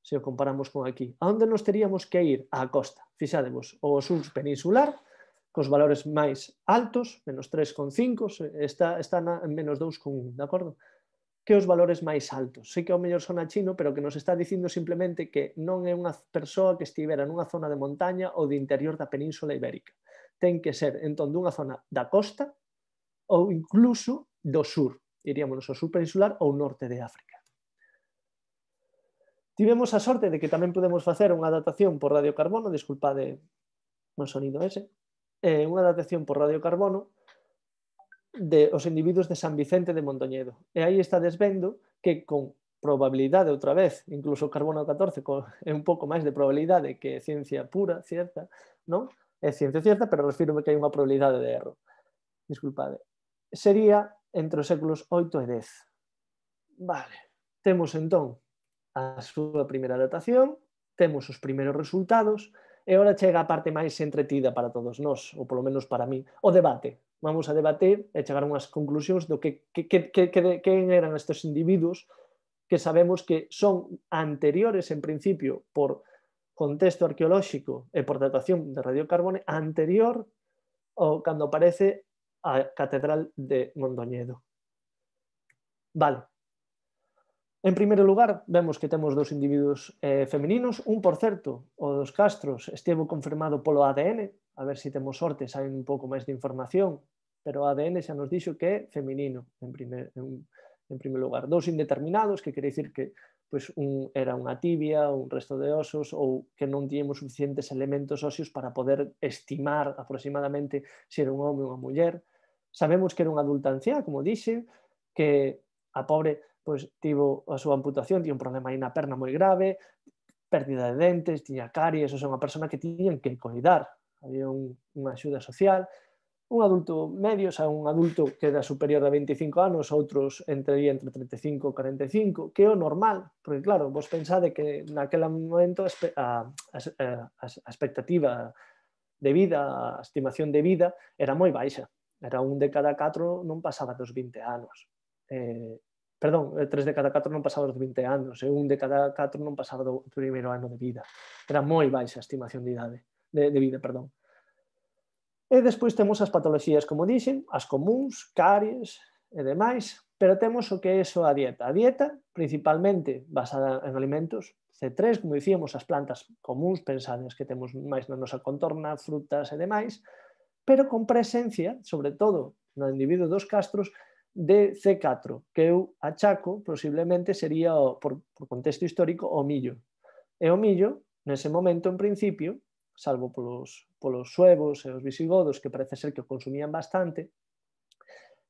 Se o comparamos con aquí. A onde nos teríamos que ir? A costa. Fixadevos, o sur peninsular cos valores máis altos, menos 3,5, está, está na, en menos 2,1, de acordo? Que os valores máis altos. Sei que ao mellor sona chino, pero que nos está dicindo simplemente que non é unha persoa que estivera nunha zona de montaña ou de interior da península ibérica. Ten que ser, entón, dunha zona da costa ou incluso do sur, iríamos ao sur peninsular ou norte de África. Tivemos a sorte de que tamén podemos facer unha datación por radiocarbono, disculpade o sonido ese, é unha datación por radiocarbono de os individuos de San Vicente de Montoñedo. E aí está desvendo que con probabilidade outra vez, incluso o carbono 14 é un pouco máis de probabilidade que ciencia pura, cierta, non? É ciencia cierta, pero refírome que hai unha probabilidade de erro. Disculpade. Sería entre os séculos 8 e 10. Vale. Temos entón a súa primeira datación, temos os primeiros resultados, E ora chega a parte máis entretida para todos nós, ou polo menos para mí, o debate. Vamos a debater e chegar a unhas conclusións do que, que, que, que, que, que eran estes individuos que sabemos que son anteriores, en principio, por contexto arqueolóxico e por datación de radiocarbone, anterior ao cando aparece a Catedral de Mondoñedo. Vale, En primeiro lugar, vemos que temos dous individuos eh, femininos. Un, por certo, o dos castros estevo confirmado polo ADN. A ver se si temos sorte, saen un pouco máis de información. Pero o ADN xa nos dixo que é feminino, en primer, en, en primer lugar. Dous indeterminados, que quere dicir que pois, un, era unha tibia, un resto de osos, ou que non tiñemos suficientes elementos óseos para poder estimar aproximadamente se era un home ou unha muller. Sabemos que era unha adulta anciá, como dixen, que a pobre pois tivo a súa amputación, tiña un problema aí na perna moi grave, pérdida de dentes, tiña caries, ou son unha persona que tiñan que cuidar, había un, unha axuda social, un adulto medio, xa un adulto que era superior a 25 anos, outros entre entre 35 e 45, que é o normal, porque claro, vos pensade que naquela momento a, a, a, a expectativa de vida, a estimación de vida era moi baixa, era un de cada catro non pasaba dos 20 anos. Eh, perdón, eh, tres de cada catro non pasaba dos 20 anos e un de cada catro non pasaba do primeiro ano de vida. Era moi baixa a estimación de idade, de, de vida, perdón. E despois temos as patologías, como dixen, as comuns, caries e demais, pero temos o que é só a dieta. A dieta, principalmente basada en alimentos, C3, como dicíamos, as plantas comuns, pensades que temos máis na nosa contorna, frutas e demais, pero con presencia, sobre todo no individuo dos castros, de C4, que eu achaco, posiblemente, sería, o, por, por contexto histórico, o millo. E o millo, nese momento, en principio, salvo polos, polos suevos e os visigodos, que parece ser que o consumían bastante,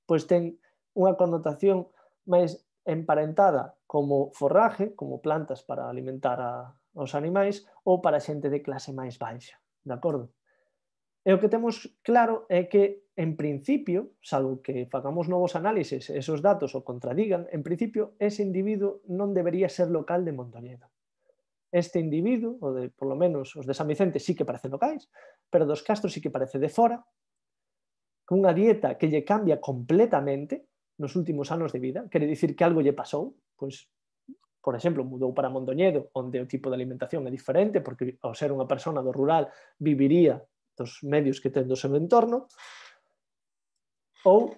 pois ten unha connotación máis emparentada como forraje, como plantas para alimentar a, aos animais, ou para xente de clase máis baixa, de acordo? E o que temos claro é que en principio, salvo que hagamos nuevos análisis, e esos datos o contradigan, en principio ese individuo no debería ser local de Mondoñedo. Este individuo, o de, por lo menos os de San Vicente, sí que parece local, pero dos Castro sí que parece de fora, Una dieta que le cambia completamente los últimos años de vida, quiere decir que algo le pasó, pues, por ejemplo, mudó para Mondoñedo, donde el tipo de alimentación es diferente, porque al ser una persona do rural viviría los medios que ten en seu entorno, ou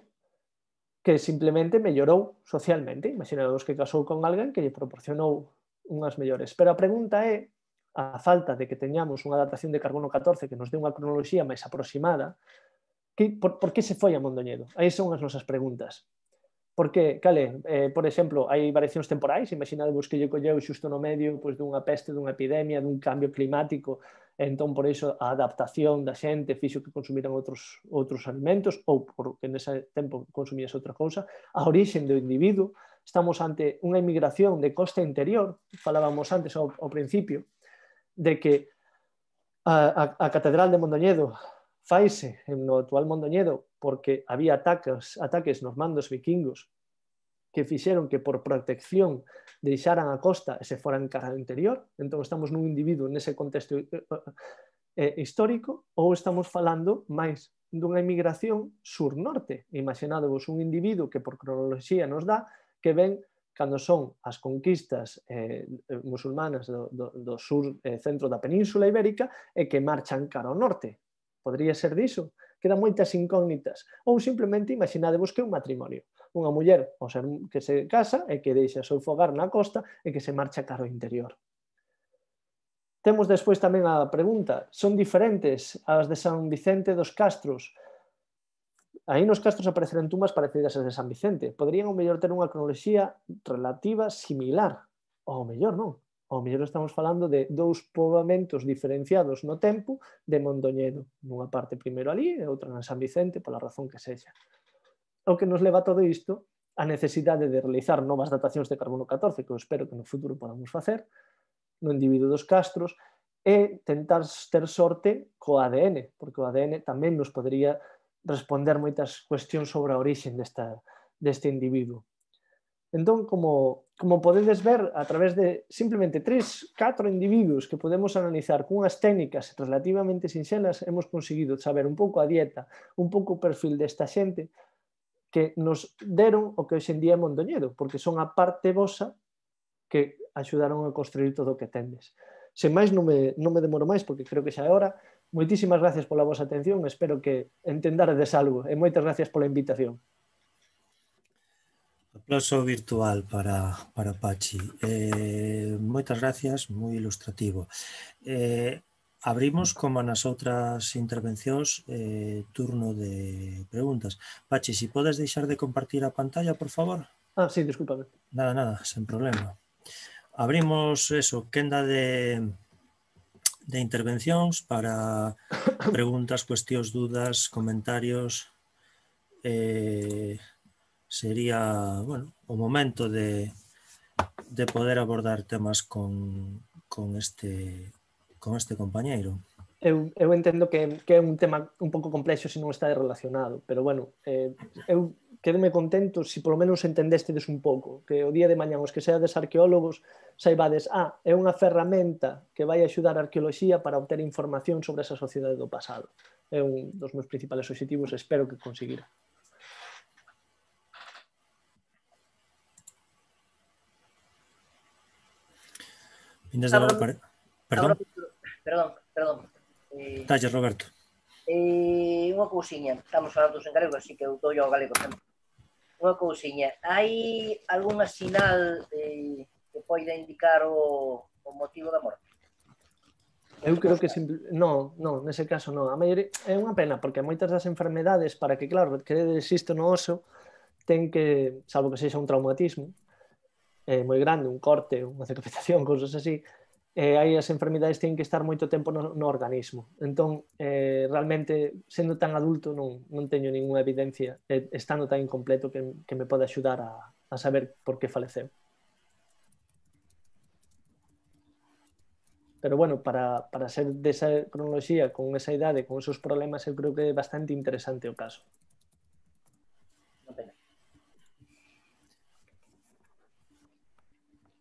que simplemente mellorou socialmente. Imaginados que casou con alguén que lle proporcionou unhas mellores. Pero a pregunta é, a falta de que teñamos unha datación de carbono 14 que nos dé unha cronoloxía máis aproximada, que, por, por que se foi a Mondoñedo? Aí son as nosas preguntas. Porque, cale, eh, por exemplo, hai variacións temporais, imaginadevos que lle colleu xusto no medio pois, dunha peste, dunha epidemia, dun cambio climático, Entonces, por eso a adaptación da xente fixo que consumiran otros alimentos o porque en ese tiempo consumías otra cosa, a origen del individuo, estamos ante una emigración de costa interior, falábamos antes ao, principio, de que a, Catedral de Mondoñedo faise lo actual Mondoñedo porque había ataques, ataques nos vikingos que fixeron que por protección deixaran a costa e se foran cara ao interior. Entón estamos nun individuo nese contexto eh, eh, eh histórico ou estamos falando máis dunha emigración sur-norte. Imaginadevos un individuo que por cronoloxía nos dá que ven cando son as conquistas eh, musulmanas do, do, do sur eh, centro da península ibérica e que marchan cara ao norte. Podría ser diso? Quedan moitas incógnitas. Ou simplemente imaginadevos que é un matrimonio unha muller ao ser que se casa e que deixa o seu fogar na costa e que se marcha cara ao interior. Temos despois tamén a pregunta, son diferentes as de San Vicente dos Castros? Aí nos castros aparecerán tumbas parecidas ás de San Vicente. Poderían ao mellor ter unha cronoloxía relativa similar, ou ao mellor non. Ao mellor estamos falando de dous poblamentos diferenciados no tempo de Mondoñedo. Nunha parte primeiro ali e outra en San Vicente, pola razón que sexa o que nos leva todo isto a necesidade de realizar novas datacións de carbono 14, que eu espero que no futuro podamos facer, no individuo dos castros, e tentar ter sorte co ADN, porque o ADN tamén nos podría responder moitas cuestións sobre a origen desta, deste individuo. Entón, como, como podedes ver, a través de simplemente tres, catro individuos que podemos analizar cunhas técnicas relativamente sinxelas, hemos conseguido saber un pouco a dieta, un pouco o perfil desta xente, que nos deron o que hoxe en día é Mondoñedo, porque son a parte vosa que axudaron a construir todo o que tendes. Sen máis, non me, non me demoro máis, porque creo que xa é hora. Moitísimas gracias pola vosa atención, espero que entendardes algo, e moitas gracias pola invitación. Aplauso virtual para, para Pachi. Eh, moitas gracias, moi ilustrativo. Eh, Abrimos, como nas outras intervencións, eh, turno de preguntas. Pachi, se si podes deixar de compartir a pantalla, por favor? Ah, sí, discúlpame. Nada, nada, sen problema. Abrimos eso, quenda de, de intervencións para preguntas, cuestións, dudas, comentarios. Eh, sería bueno, o momento de, de poder abordar temas con, con este con este compañeiro? Eu, eu entendo que, que é un tema un pouco complexo se non está relacionado, pero bueno, eh, eu quedeme contento se si polo menos entendestedes un pouco, que o día de mañan os que seades arqueólogos saibades, ah, é unha ferramenta que vai axudar a arqueoloxía para obter información sobre esa sociedade do pasado. É un dos meus principales objetivos, espero que conseguira. Vindes de novo, per... perdón. Ahora, Perdón, perdón. Eh, Talle, Roberto. Eh, unha cousiña, estamos falando en galego, así que eu dou ao galego sempre. Unha cousiña, hai algunha sinal eh, que poida indicar o, o motivo da morte? Eu creo que simple... no, no, nese caso non. A maior... é unha pena porque moitas das enfermedades para que claro, que existe no oso ten que, salvo que sexa un traumatismo eh, moi grande, un corte, unha decapitación, cousas así, eh, las as tienen que estar mucho tiempo no, no organismo. Entonces, eh, realmente, siendo tan adulto, no tengo ninguna evidencia, e estando tan incompleto, que, que me pueda ayudar a, a saber por qué faleceu. Pero bueno, para, para ser esa cronología, con esa y con esos problemas, eu creo que es bastante interesante o caso.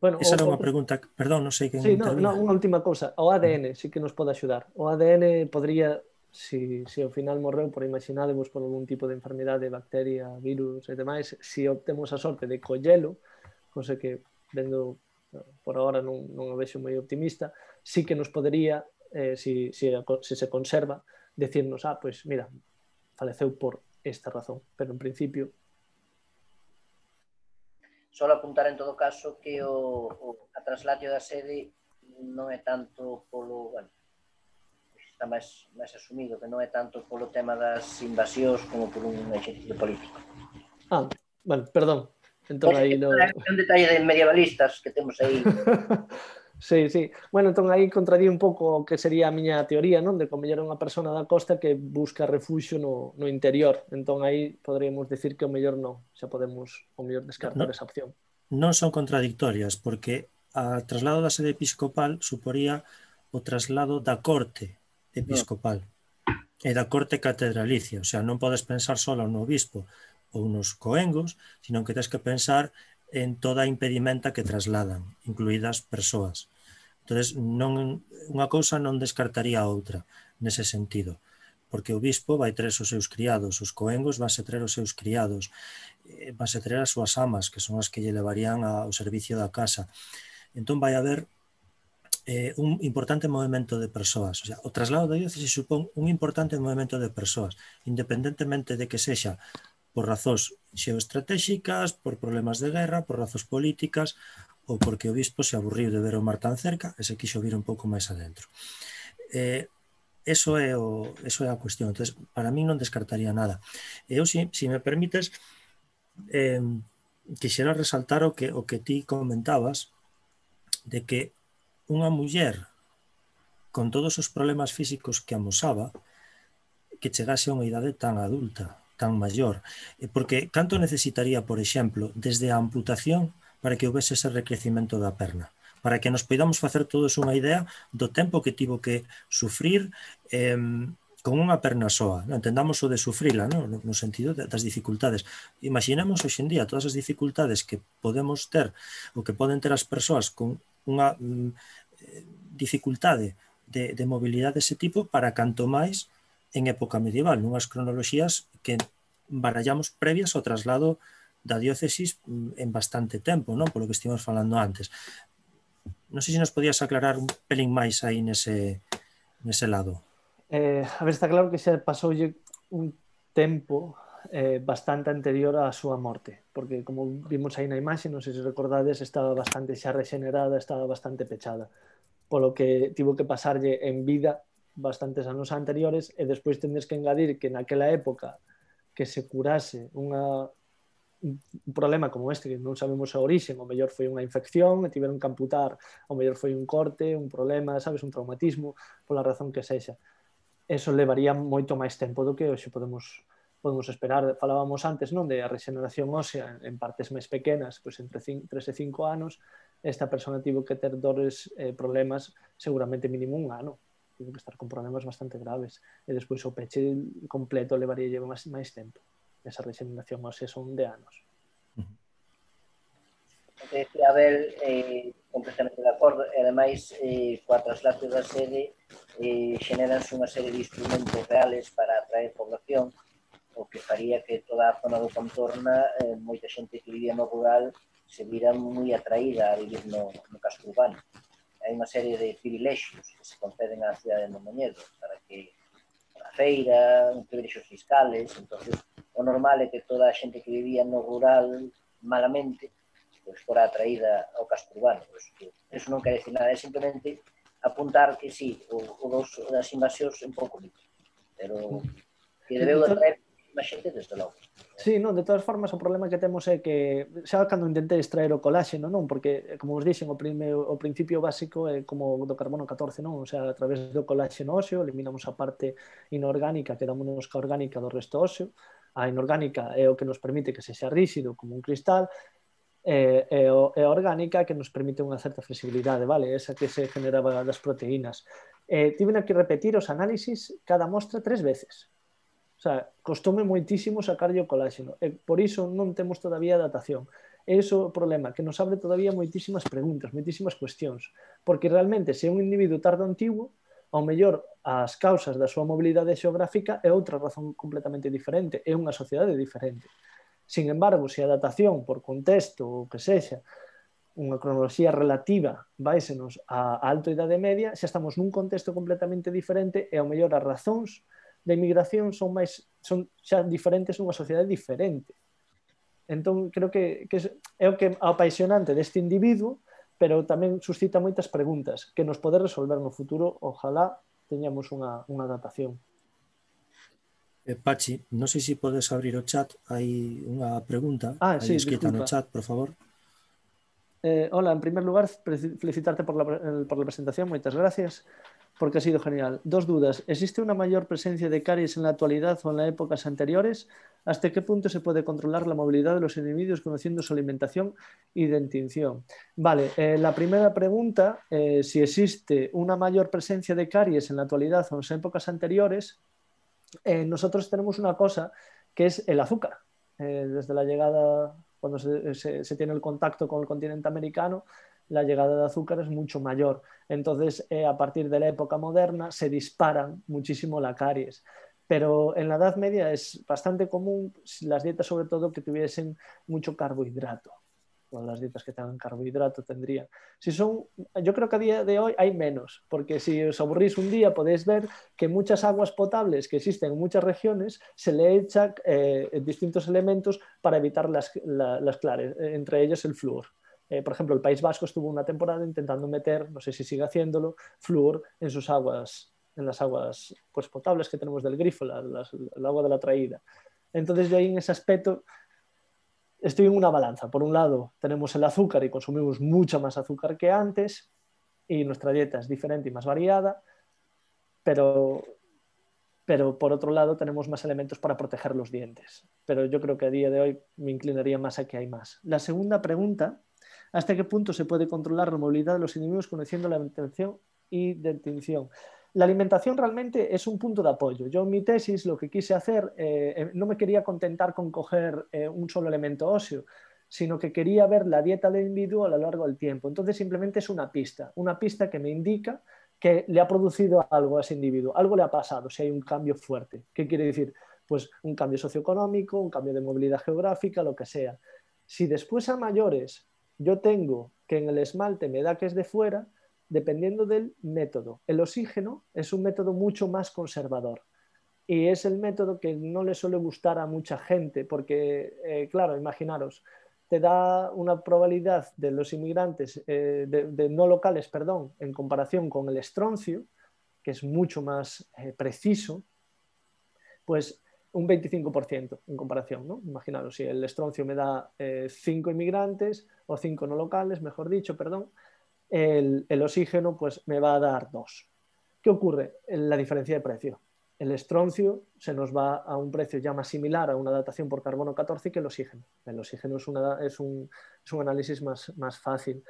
Bueno, Esa era unha pregunta, perdón, non sei que sí, no, no, unha última cousa, o ADN sí que nos pode axudar. O ADN podría, se si, si ao final morreu, por imaginadevos por algún tipo de enfermidade, bacteria, virus e demais, se si obtemos a sorte de collelo, cosa que vendo por agora non, non o vexo moi optimista, sí que nos podería, eh, se, si, se, si, se se conserva, decirnos, ah, pois pues, mira, faleceu por esta razón, pero en principio Só apuntar en todo caso que o, o a traslatio da sede non é tanto polo, bueno, está máis, máis asumido, que non é tanto polo tema das invasións como por un exercicio político. Ah, vale, perdón. Entón, aí no... É un detalle de medievalistas que temos aí. Sí, sí. Bueno, entón aí contradí un pouco o que sería a miña teoría, non? De que era unha persona da costa que busca refuxo no, no interior. Entón aí poderíamos decir que o mellor non. Xa podemos o mellor descartar no, esa opción. Non son contradictorias, porque a traslado da sede episcopal suporía o traslado da corte episcopal no. e da corte catedralicia. O sea, non podes pensar solo no obispo ou nos coengos, sino que tens que pensar en toda a impedimenta que trasladan, incluídas persoas. Entonces, non, unha cousa non descartaría a outra nese sentido, porque o bispo vai traer os seus criados, os coengos se traer os seus criados, eh, se traer as súas amas, que son as que lle levarían ao servicio da casa. Entón vai haber eh, un importante movimento de persoas. O, sea, o traslado da diócese supón un importante movimento de persoas, independentemente de que sexa por razóns xeoestratégicas, por problemas de guerra, por razóns políticas ou porque o bispo se aburriu de ver o mar tan cerca e se quixo vir un pouco máis adentro. Eh, eso é o eso é a cuestión. Entonces, para min non descartaría nada. Eu si, si me permites eh, quixera resaltar o que o que ti comentabas de que unha muller con todos os problemas físicos que amosaba que chegase a unha idade tan adulta tan maior. Eh, porque canto necesitaría, por exemplo, desde a amputación para que houvese ese recrecimento da perna? Para que nos poidamos facer todos unha idea do tempo que tivo que sufrir eh, con unha perna soa, non? entendamos o de sufrila, non? no sentido das dificultades. Imaginemos hoxendía todas as dificultades que podemos ter ou que poden ter as persoas con unha mm, eh, dificultade de, de mobilidade dese tipo para canto máis en época medieval, nunhas cronoloxías que barallamos previas ao traslado da diócesis mm, en bastante tempo, non? Polo que estivemos falando antes. Non sei se nos podías aclarar un pelín máis aí nese, nese lado. Eh, a ver, está claro que xa pasoulle un tempo eh, bastante anterior á súa morte, porque como vimos aí na imaxe, non sei se recordades, estaba bastante xa rexenerada, estaba bastante pechada, polo que tivo que pasarlle en vida bastantes anos anteriores e despois tendes que engadir que naquela época que se curase unha un problema como este que non sabemos a orixen, o mellor foi unha infección e tiveron que amputar, o mellor foi un corte, un problema, sabes, un traumatismo, pola razón que sexa. Eso levaría moito máis tempo do que hoxe podemos podemos esperar, falábamos antes, non, de a rexeneración ósea en partes máis pequenas, pois entre 3 e 5 anos, esta persona tivo que ter dores e eh, problemas seguramente mínimo un ano tive que estar con problemas bastante graves e despois o peche completo levaría llevo máis, máis tempo esa rexeneración ósea son de anos uh decía Abel eh, completamente de acordo e ademais eh, coa traslate da sede eh, xeneranse unha serie de instrumentos reales para atraer población o que faría que toda a zona do contorna eh, moita xente que vivía no rural se vira moi atraída a vivir no, no casco urbano. Uh hai unha serie de privilexios que se conceden á cidade de Mondoñedo para que a feira, un privilexios fiscales, entonces o normal é que toda a xente que vivía no rural malamente pois fora atraída ao casco urbano. Pois, que eso non quere decir nada, é simplemente apuntar que sí, o, o dos das invasións un pouco pero que debeu de traer má xente desde logo. Sí, non, de todas formas, o problema que temos é que xa cando intenté extraer o coláxeno, non, porque como vos dixen, o, primeiro o principio básico é como do carbono 14, non, o sea, a través do coláxeno óseo eliminamos a parte inorgánica, quedámonos ca orgánica do resto óseo, a inorgánica é o que nos permite que se xa rígido como un cristal, é, é, é orgánica que nos permite unha certa flexibilidade, vale? Esa que se generaba das proteínas. Eh, tiven que repetir os análisis cada mostra tres veces, O sea, costoume moitísimo sacarlle o coláxeno e por iso non temos todavía datación. E iso é o problema, que nos abre todavía moitísimas preguntas, moitísimas cuestións, porque realmente se é un individuo tardo antigo, ao mellor as causas da súa mobilidade xeográfica é outra razón completamente diferente, é unha sociedade diferente. Sin embargo, se a datación por contexto ou que sexa unha cronoloxía relativa vaisenos a alto idade media, xa estamos nun contexto completamente diferente e ao mellor as razóns da inmigración son máis son xa diferentes unha sociedade diferente. Entón, creo que, que é o que apaixonante deste individuo, pero tamén suscita moitas preguntas que nos pode resolver no futuro, ojalá teñamos unha, unha adaptación. Eh, Pachi, non sei se si podes abrir o chat, hai unha pregunta ah, sí, escrita disculpa. no chat, por favor. Eh, hola, en primer lugar, felicitarte por la, por la presentación, moitas gracias. porque ha sido genial. Dos dudas. ¿Existe una mayor presencia de caries en la actualidad o en las épocas anteriores? ¿Hasta qué punto se puede controlar la movilidad de los individuos conociendo su alimentación y dentición? Vale, eh, la primera pregunta, eh, si existe una mayor presencia de caries en la actualidad o en las épocas anteriores, eh, nosotros tenemos una cosa que es el azúcar. desde la llegada, cuando se tiene el contacto con el continente americano, la llegada de azúcar es mucho mayor. Entonces, eh, a partir de la época moderna se disparan muchísimo la caries. Pero en la Edad Media es bastante común las dietas, sobre todo, que tuviesen mucho carbohidrato. Bueno, las dietas que tengan carbohidrato tendrían. Si son, yo creo que a día de hoy hay menos, porque si os aburrís un día podéis ver que muchas aguas potables que existen en muchas regiones se le echan eh, distintos elementos para evitar las, la, eh, entre ellas el flúor. Eh, por ejemplo, el País Vasco estuvo una temporada intentando meter, no sé si sigue haciéndolo, flúor en sus aguas, en las aguas pues, potables que tenemos del grifo, el agua de la traída. Entonces yo ahí en ese aspecto estoy en una balanza. Por un lado tenemos el azúcar y consumimos mucha más azúcar que antes y nuestra dieta es diferente y más variada, pero, pero por otro lado tenemos más elementos para proteger los dientes. Pero yo creo que a día de hoy me inclinaría más a que hay más. La segunda pregunta ¿Hasta qué punto se puede controlar la movilidad de los individuos conociendo la alimentación y detención? La alimentación realmente es un punto de apoyo. Yo en mi tesis lo que quise hacer, eh, eh, no me quería contentar con coger eh, un solo elemento óseo, sino que quería ver la dieta del individuo a lo largo del tiempo. Entonces simplemente es una pista, una pista que me indica que le ha producido algo a ese individuo, algo le ha pasado, si hay un cambio fuerte. ¿Qué quiere decir? Pues un cambio socioeconómico, un cambio de movilidad geográfica, lo que sea. Si después a mayores yo tengo que en el esmalte me da que es de fuera, dependiendo del método. El oxígeno es un método mucho más conservador y es el método que no le suele gustar a mucha gente porque, eh, claro, imaginaros, te da una probabilidad de los inmigrantes, eh, de, no locales, perdón, en comparación con el estroncio, que es mucho más eh, preciso, pues un 25% en comparación. ¿no? Imaginaros, si el estroncio me da 5 eh, inmigrantes o 5 no locales, mejor dicho, perdón, el, oxígeno pues, me va a dar 2. ¿Qué ocurre? La diferencia de precio. El estroncio se nos va a un precio ya más similar a una datación por carbono 14 que el oxígeno. El oxígeno es, una, es, un, análisis más, más fácil.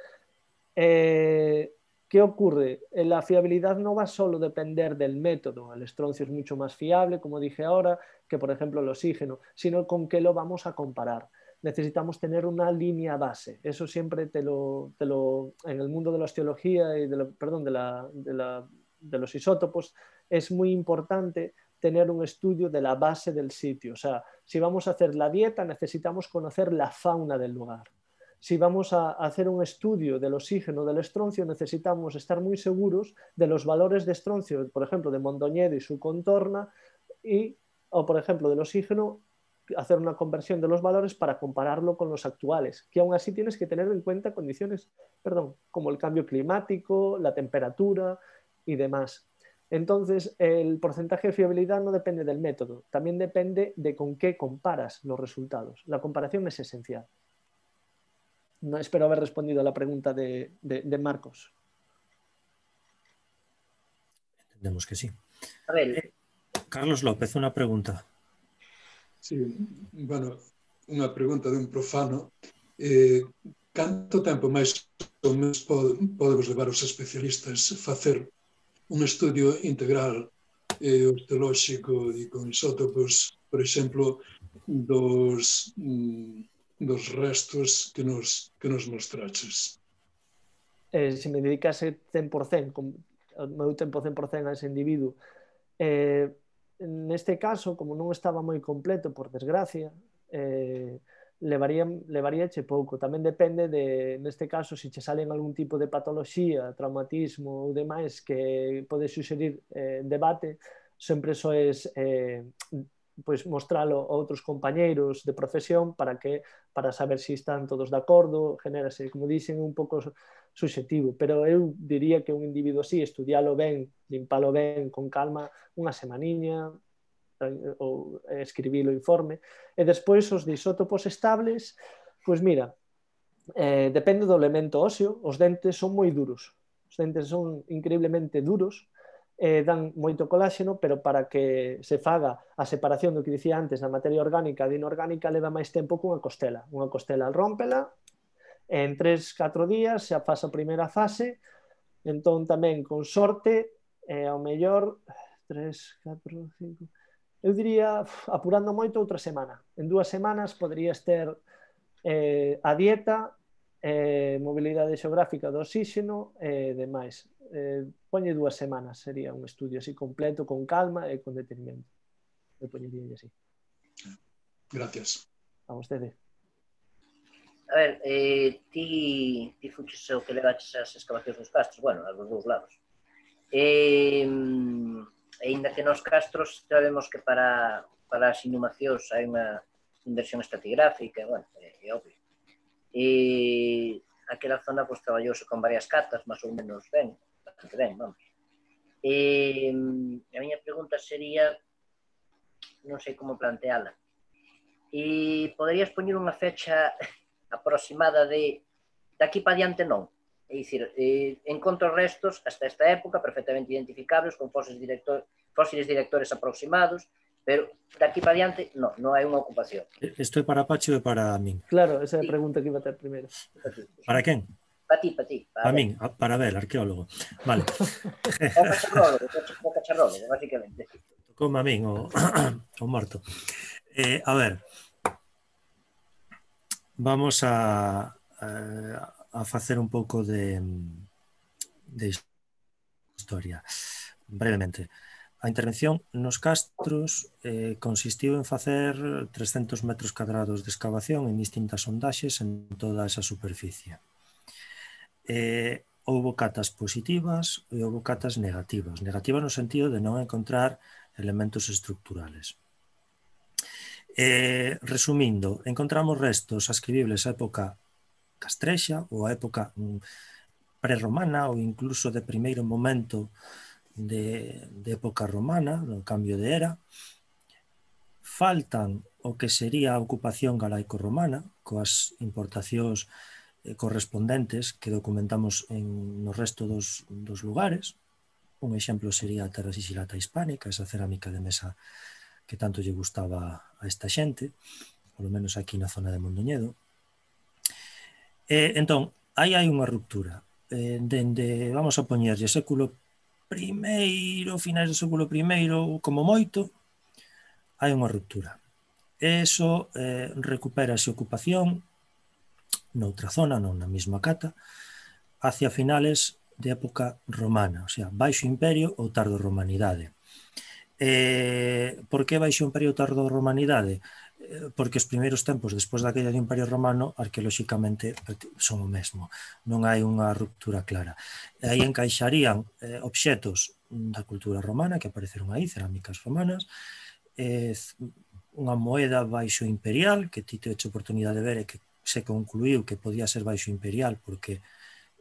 Eh, ¿Qué ocurre? Eh, la fiabilidad no va solo a depender del método, el estroncio es mucho más fiable, como dije ahora, que por ejemplo el oxígeno, sino con qué lo vamos a comparar. Necesitamos tener una línea base, eso siempre te lo, en el mundo de la osteología y de, perdón, de los isótopos es muy importante tener un estudio de la base del sitio. O sea, si vamos a hacer la dieta necesitamos conocer la fauna del lugar si vamos a hacer un estudio del oxígeno del estroncio, necesitamos estar muy seguros de los valores de estroncio, por ejemplo, de Mondoñedo y su contorna, y, o por ejemplo, del oxígeno, hacer una conversión de los valores para compararlo con los actuales, que aún así tienes que tener en cuenta condiciones, perdón, como el cambio climático, la temperatura y demás. Entonces, el porcentaje de fiabilidad no depende del método, también depende de con qué comparas los resultados. La comparación es esencial. No, espero haber respondido a la pregunta de, de, de Marcos. Entendemos que sí. A ver. Eh, Carlos López, una pregunta. Sí, bueno, una pregunta de un profano. Eh, canto tempo máis podemos levar os especialistas facer un estudio integral eh, hostelóxico y con isótopos, por exemplo, dos mm, dos restos que nos, que nos mostraches. Eh, se me dedicase 100%, con, o meu tempo 100% a ese individuo, eh, neste caso, como non estaba moi completo, por desgracia, eh, levaría, levaría che pouco. Tamén depende de, neste caso, se che salen algún tipo de patoloxía, traumatismo ou demais que pode suxerir eh, debate, sempre soes eh, pois mostralo a outros compañeiros de profesión para que para saber se si están todos de acordo, genérase, como dicen, un pouco subjetivo, pero eu diría que un individuo así estudialo ben, limpalo ben con calma unha semaniña eh, ou escribir o informe e despois os disótopos estables pois mira, eh, depende do elemento óseo, os dentes son moi duros os dentes son increíblemente duros eh, dan moito coláxeno, pero para que se faga a separación do que dicía antes da materia orgánica de inorgánica leva máis tempo cunha costela. Unha costela rómpela, en 3-4 días se pasa a primeira fase, entón tamén con sorte, eh, ao mellor 3, 4, 5... Eu diría, apurando moito, outra semana. En dúas semanas poderías ter eh, a dieta, eh, mobilidade xeográfica do oxígeno eh, e eh, demais eh, poñe dúas semanas sería un estudio así completo, con calma e con detenimento. Eu poñería así. Gracias. A vostede. A ver, eh, ti, ti fuches o que levaches as excavacións dos castros, bueno, aos dous lados. Eh, e inda que nos castros sabemos que para, para as inhumacións hai unha inversión estratigráfica, bueno, é, é obvio. E aquela zona pois, traballouse con varias catas, máis ou menos ben, que vamos. Eh, la pregunta sería, no sé cómo plantearla, ¿Y poner una una fecha aproximada de de aquí para adelante no? Es decir, eh, restos hasta esta época perfectamente identificables con fósiles, director, fósiles directores aproximados, pero de aquí para adelante no, no hay una ocupación. E, ¿Esto es para Pacho o e para mí? Claro, esa es la pregunta que iba a hacer primero. Para quién? Para ti, para ti. Para pa min, ah, para ver, arqueólogo. Vale. o cacharrolo, o cacharrolo, Como a min, o, o morto. Eh, a ver, vamos a, a, a facer un pouco de, de historia, brevemente. A intervención nos castros eh, consistiu en facer 300 metros cuadrados de excavación en distintas sondaxes en toda esa superficie eh, houbo catas positivas e houbo catas negativas. Negativas no sentido de non encontrar elementos estructurales. Eh, resumindo, encontramos restos ascribibles á época castrexa ou á época mm, prerromana ou incluso de primeiro momento de, de época romana, no cambio de era, faltan o que sería a ocupación galaico-romana, coas importacións Eh, correspondentes que documentamos en, no resto dos, dos lugares. Un exemplo sería a terra sigilata hispánica, esa cerámica de mesa que tanto lle gustaba a esta xente, polo menos aquí na zona de Mondoñedo. E, entón, aí hai unha ruptura. E, dende, vamos a poñerlle século primeiro, finais do século primeiro, como moito, hai unha ruptura. Eso eh, recupera a ocupación noutra zona, non na mesma cata, hacia finales de época romana, o sea, baixo imperio ou tardo romanidade. Eh, por que baixo imperio ou tardo romanidade? porque os primeiros tempos despois daquela de Imperio Romano arqueolóxicamente son o mesmo, non hai unha ruptura clara. E aí encaixarían eh, obxetos da cultura romana que apareceron aí, cerámicas romanas, eh, unha moeda baixo imperial que ti te hecho oportunidade de ver e que se concluiu que podía ser baixo imperial porque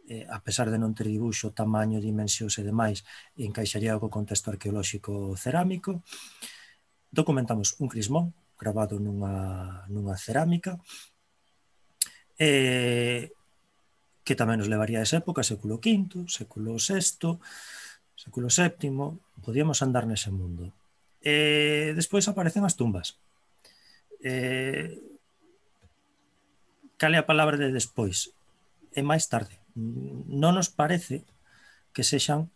eh, a pesar de non ter dibuixo tamaño, dimensións e demais, encaixaría co contexto arqueolóxico cerámico. Documentamos un crismón grabado nunha, nunha cerámica eh, que tamén nos levaría a esa época, século V, século VI, século VII, podíamos andar nese mundo. Eh, despois aparecen as tumbas. Eh, cale a palabra de despois? É máis tarde. Non nos parece que sexan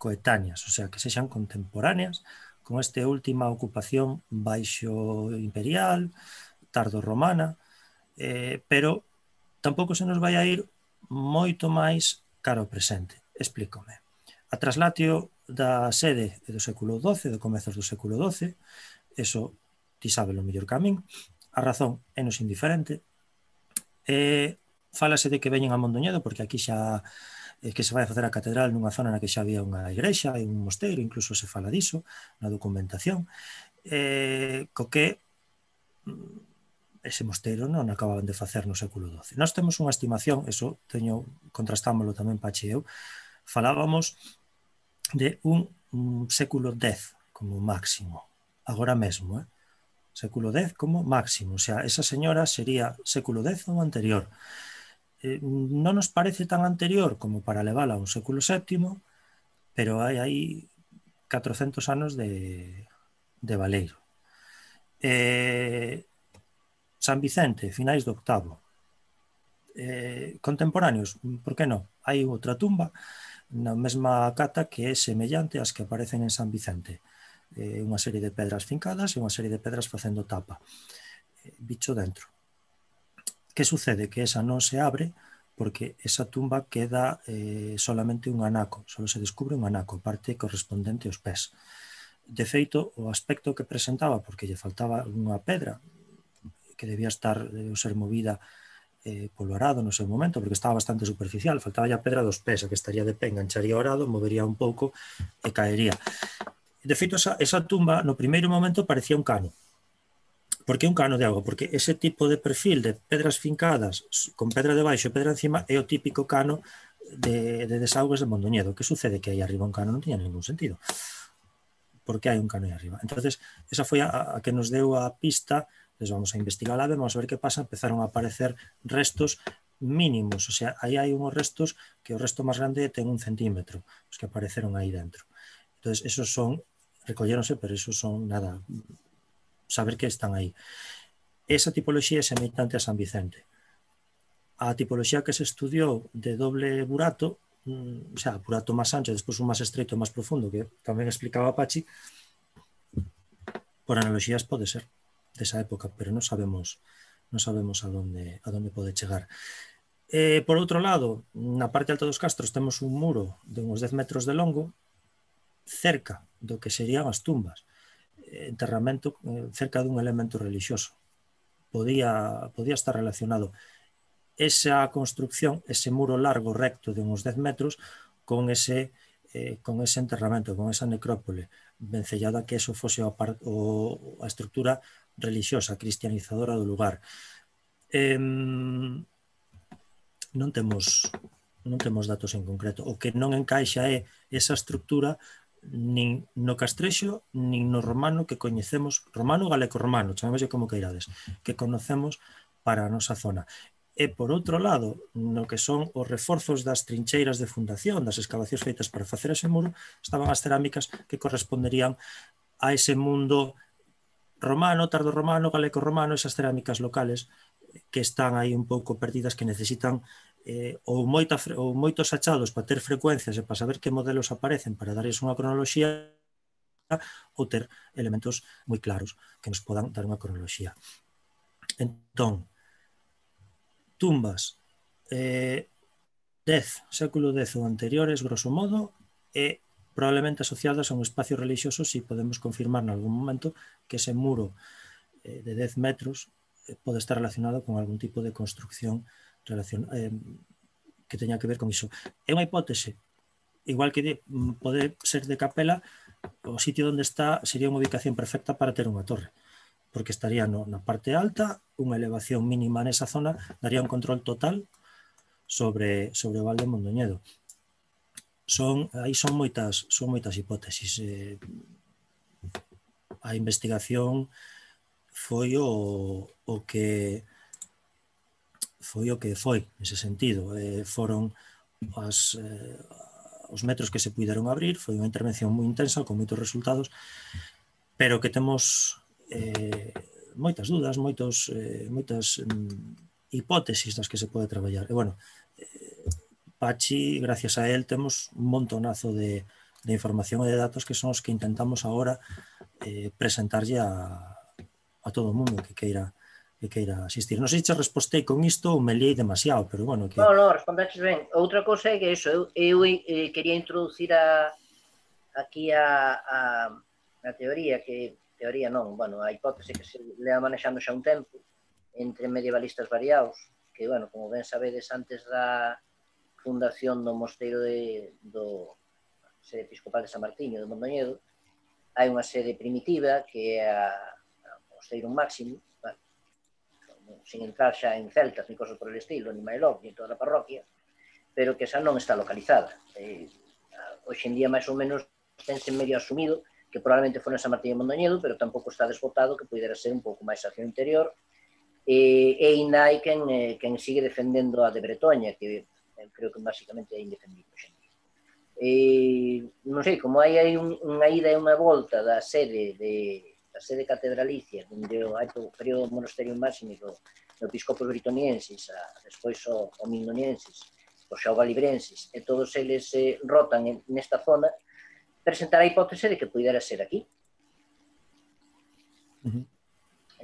coetáneas, o sea, que sexan contemporáneas con esta última ocupación baixo imperial, tardo romana, eh, pero tampouco se nos vai a ir moito máis cara presente. Explícome. A traslatio da sede do século XII, do comezos do século XII, eso ti sabe o mellor camín, a razón é nos indiferente, Eh, falase de que veñen a Mondoñedo porque aquí xa é eh, que se vai a facer a catedral nunha zona na que xa había unha igrexa e un mosteiro, incluso se fala diso na documentación, eh, co que mm, ese mosteiro non acababan de facer no século XII. Nós temos unha estimación, eso teño contrastámoslo tamén Pache e eu, falábamos de un, un século X como máximo, agora mesmo, eh? século X como máximo. O sea, esa señora sería século X ou anterior. Eh, non nos parece tan anterior como para levala a un século VII, pero hai aí 400 anos de, de Valeiro. Eh, San Vicente, finais do octavo. Eh, contemporáneos, por que non? Hai outra tumba na mesma cata que é semellante ás que aparecen en San Vicente eh, unha serie de pedras fincadas e unha serie de pedras facendo tapa. Eh, bicho dentro. Que sucede? Que esa non se abre porque esa tumba queda eh, solamente un anaco, só se descubre un anaco, parte correspondente aos pés. De feito, o aspecto que presentaba, porque lle faltaba unha pedra que debía estar ou ser movida eh, polo arado no seu momento, porque estaba bastante superficial, faltaba a pedra dos pés, a que estaría de pé, engancharía o arado, movería un pouco e caería De feito, esa, esa tumba no primeiro momento parecía un cano. Por que un cano de auga? Porque ese tipo de perfil de pedras fincadas con pedra de baixo e pedra encima é o típico cano de, de desaugues de Mondoñedo. Que sucede que aí arriba un cano non tiña ningún sentido. Porque hai un cano aí arriba. entonces esa foi a, a que nos deu a pista les vamos a investigar a vamos a ver que pasa, empezaron a aparecer restos mínimos, o sea, aí hai unos restos que o resto máis grande ten un centímetro, os que apareceron aí dentro. Entón, esos son recolleronse, pero iso son nada, saber que están aí. Esa tipoloxía é semitante a San Vicente. A tipoloxía que se estudiou de doble burato, mm, o sea, burato máis ancho, despois un máis estreito, máis profundo, que tamén explicaba Pachi, por analogías pode ser desa época, pero non sabemos non sabemos a donde, a donde pode chegar. Eh, por outro lado, na parte alta dos castros temos un muro de uns 10 metros de longo cerca do que serían as tumbas enterramento eh, cerca dun elemento religioso podía, podía estar relacionado esa construcción, ese muro largo recto de uns 10 metros con ese eh, con ese enterramento, con esa necrópole vencellada que eso fose o, o a estructura religiosa cristianizadora do lugar eh, non temos non temos datos en concreto o que non encaixa é esa estructura nin no castrexo, nin no romano que coñecemos, romano galeco-romano, chamámoslle como queirades, que conocemos para a nosa zona. E, por outro lado, no que son os reforzos das trincheiras de fundación, das excavacións feitas para facer ese muro, estaban as cerámicas que corresponderían a ese mundo romano, tardo romano, galeco romano, esas cerámicas locales que están aí un pouco perdidas que necesitan eh, ou, moita, ou moitos achados para ter frecuencias e para saber que modelos aparecen para darles unha cronoloxía ou ter elementos moi claros que nos podan dar unha cronoloxía. Entón, tumbas eh, 10, século X ou anteriores, grosso modo, e probablemente asociadas a un espacio relixioso si podemos confirmar en algún momento que ese muro eh, de 10 metros Eh, pode estar relacionado con algún tipo de construcción relacion, eh, que teña que ver con iso. É unha hipótese, igual que de, mm, pode ser de capela, o sitio onde está sería unha ubicación perfecta para ter unha torre porque estaría no, na parte alta, unha elevación mínima nesa zona, daría un control total sobre, sobre o Valde Mondoñedo. Son, aí son moitas, son moitas hipótesis. Eh, a investigación foi o, o que foi o que foi nese sentido. Eh, foron as, eh, os metros que se puideron abrir, foi unha intervención moi intensa, con moitos resultados, pero que temos eh, moitas dudas, moitos, eh, moitas mm, hipótesis das que se pode traballar. E, bueno, eh, Pachi, gracias a él, temos un montonazo de, de información e de datos que son os que intentamos agora eh, presentarlle a, a todo o mundo que queira que queira asistir. Non sei se respostei con isto ou me liei demasiado, pero bueno... Que... Non, non, respondaxe ben. Outra cousa é que eso, eu, eu eh, quería introducir a, aquí a, a, a teoría, que teoría non, bueno, a hipótese que se leva manexando xa un tempo entre medievalistas variados, que, bueno, como ben sabedes, antes da fundación do mosteiro de, do sede episcopal de San Martiño, de Mondoñedo, hai unha sede primitiva que é a un máximo, vale? sin entrar xa en celtas ni cosas por el estilo, ni my ni toda a parroquia, pero que xa non está localizada. Eh, hoxe en día, máis ou menos, tense medio asumido que probablemente en San Martín de Mondoñedo, pero tampouco está desbotado que pudera ser un pouco máis hacia o interior. E, e ainda hai quen, eh, quen sigue defendendo a de Bretoña, que eh, creo que basicamente é indefendido. Xa. E, non sei, como hai, hai un, unha ida e unha volta da sede de, a sede catedralicia, onde o, hai o período do monasterio máximo do episcopo britoniensis, a, despois o, o mindoniensis, o xaobalibrensis, e todos eles se eh, rotan en, nesta zona, presentar a hipótese de que pudera ser aquí. Uh -huh.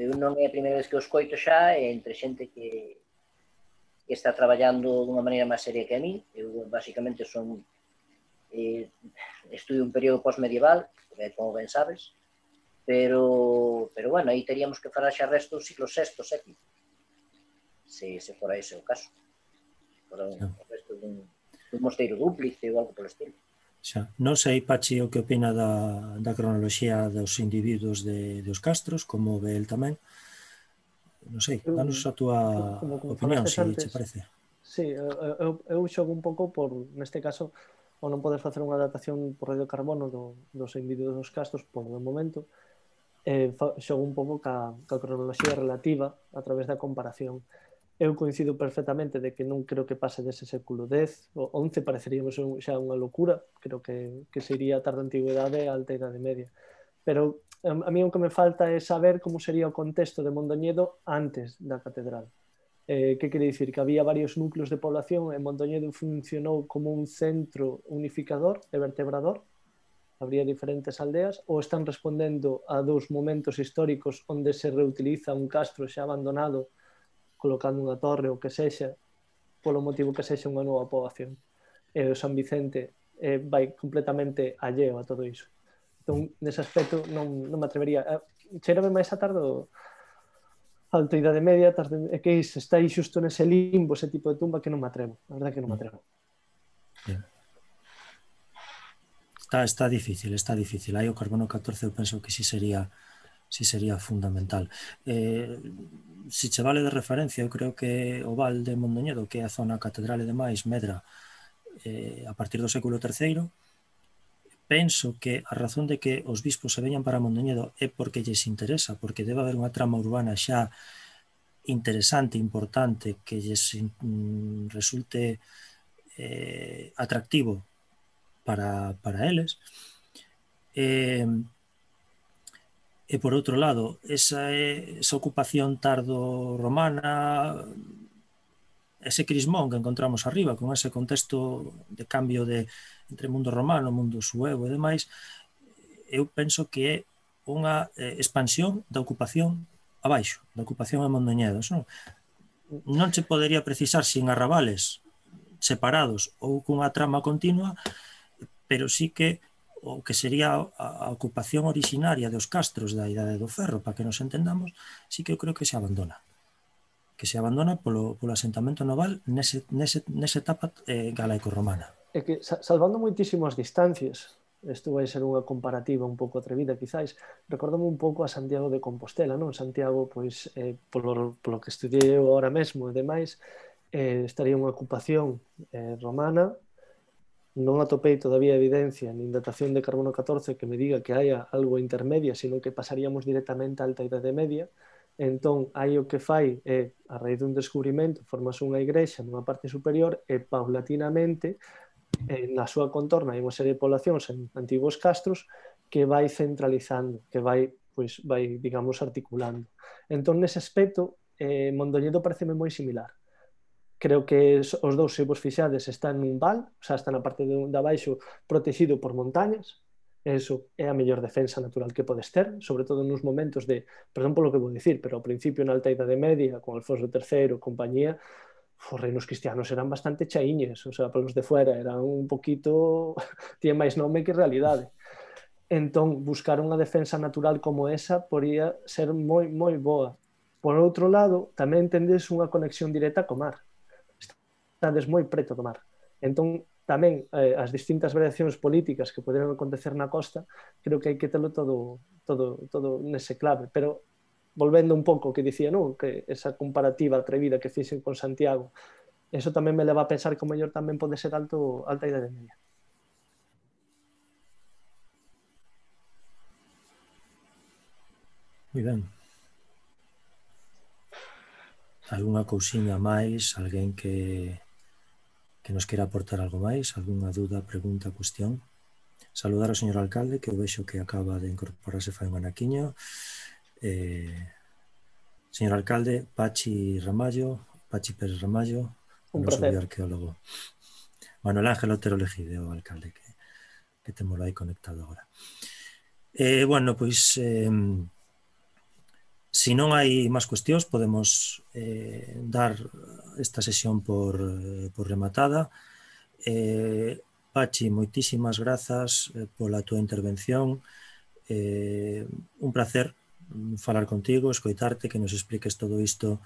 Eu non é a primeira vez que os coito xa, é entre xente que, que está traballando dunha maneira máis seria que a mí. Eu, basicamente, son eh, estudio un período pós-medieval, como ben sabes, pero, pero bueno, aí teríamos que falar xa resto do siglo VI, VII, se, se fora ese o caso. Por un, resto dun, dun mosteiro dúplice ou algo polo estilo. Xa. Non sei, Pachi, o que opina da, da cronoloxía dos individuos de, dos castros, como ve el tamén. Non sei, danos a túa como, como opinión, se si te parece. Sí, eu, eu xogo un pouco por, neste caso, ou non podes facer unha datación por radiocarbono do, dos individuos dos castros por o momento, eh, xogo un pouco ca, ca cronoloxía relativa a través da comparación. Eu coincido perfectamente de que non creo que pase dese século X, o 11 pareceríamos un, xa unha locura, creo que, que sería a antigüedade a alta idade media. Pero a mí o que me falta é saber como sería o contexto de Mondoñedo antes da catedral. Eh, que quere dicir? Que había varios núcleos de población e Mondoñedo funcionou como un centro unificador e vertebrador, habría diferentes aldeas ou están respondendo a dous momentos históricos onde se reutiliza un castro xa abandonado colocando unha torre ou que sexa polo motivo que sexa unha nova poboación e o San Vicente eh, vai completamente alleo a todo iso entón nese aspecto non, non me atrevería eh, cheirame máis a tardo alto idade media tarde, é que está aí xusto nese limbo ese tipo de tumba que non me atrevo a verdade que non me atrevo yeah. Está, está difícil, está difícil. Aí o carbono 14 eu penso que si sería si sería fundamental. Eh, si che vale de referencia, eu creo que o Val de Mondoñedo, que é a zona catedral e demais, medra eh, a partir do século III, penso que a razón de que os bispos se veñan para Mondoñedo é porque lles interesa, porque debe haber unha trama urbana xa interesante, importante, que lles mm, resulte eh, atractivo para, para eles. E, e por outro lado, esa, é, esa ocupación tardo-romana, ese crismón que encontramos arriba, con ese contexto de cambio de entre mundo romano, mundo suevo e demais, eu penso que é unha eh, expansión da ocupación abaixo, da ocupación a Mondoñedos. Non? non se podería precisar sin arrabales separados ou cunha trama continua pero sí que o que sería a ocupación orixinaria dos castros da idade do ferro, para que nos entendamos, sí que eu creo que se abandona. Que se abandona polo, polo asentamento naval nese, nese, nese etapa eh, galaico-romana. É que, salvando moitísimas distancias, isto vai ser unha comparativa un pouco atrevida, quizáis, recordame un pouco a Santiago de Compostela, non? Santiago, pois, eh, polo, polo que estudiei eu agora mesmo e demais, eh, estaría unha ocupación eh, romana, non atopei todavía evidencia nin datación de carbono 14 que me diga que haya algo intermedia, sino que pasaríamos directamente a alta idade media, entón hai o que fai é, a raíz dun descubrimento, formas unha igrexa nunha parte superior e paulatinamente na súa contorna hai unha serie de poblacións en antigos castros que vai centralizando, que vai pois vai, digamos, articulando. Entón, nese aspecto, eh, Mondoñedo pareceme moi similar creo que os dous, se vos fixades, están nun val, xa están na parte de, de abaixo protegido por montañas, eso é a mellor defensa natural que podes ter, sobre todo nos momentos de, perdón polo que vou dicir, pero ao principio na Alta Idade Media, con Alfonso III, compañía, os reinos cristianos eran bastante chaíñes, o sea, polos de fuera, eran un poquito, tía máis nome que realidade. Entón, buscar unha defensa natural como esa podía ser moi, moi boa. Por outro lado, tamén tendes unha conexión directa co mar estades moi preto do mar. Entón, tamén eh, as distintas variacións políticas que poderon acontecer na costa, creo que hai que telo todo, todo, todo nese clave. Pero volvendo un pouco que dicía, non, que esa comparativa atrevida que fixen con Santiago, eso tamén me leva a pensar que o mellor tamén pode ser alto, alta idade media. Muy ben. Alguna cousiña máis, alguén que que nos quera aportar algo máis, algunha dúda, pregunta, cuestión. Saludar ao señor alcalde, que eu vexo que acaba de incorporarse fai un anaquiño. Eh, señor alcalde, Pachi Ramallo, Pachi Pérez Ramallo, un noso arqueólogo. Manuel Ángel Otero Lejide, o alcalde que, que temos aí conectado agora. Eh, bueno, pois... Eh, Se si non hai máis cuestións, podemos eh, dar esta sesión por, eh, por rematada. Eh, Pachi, moitísimas grazas eh, pola túa intervención. Eh, un placer mm, falar contigo, escoitarte, que nos expliques todo isto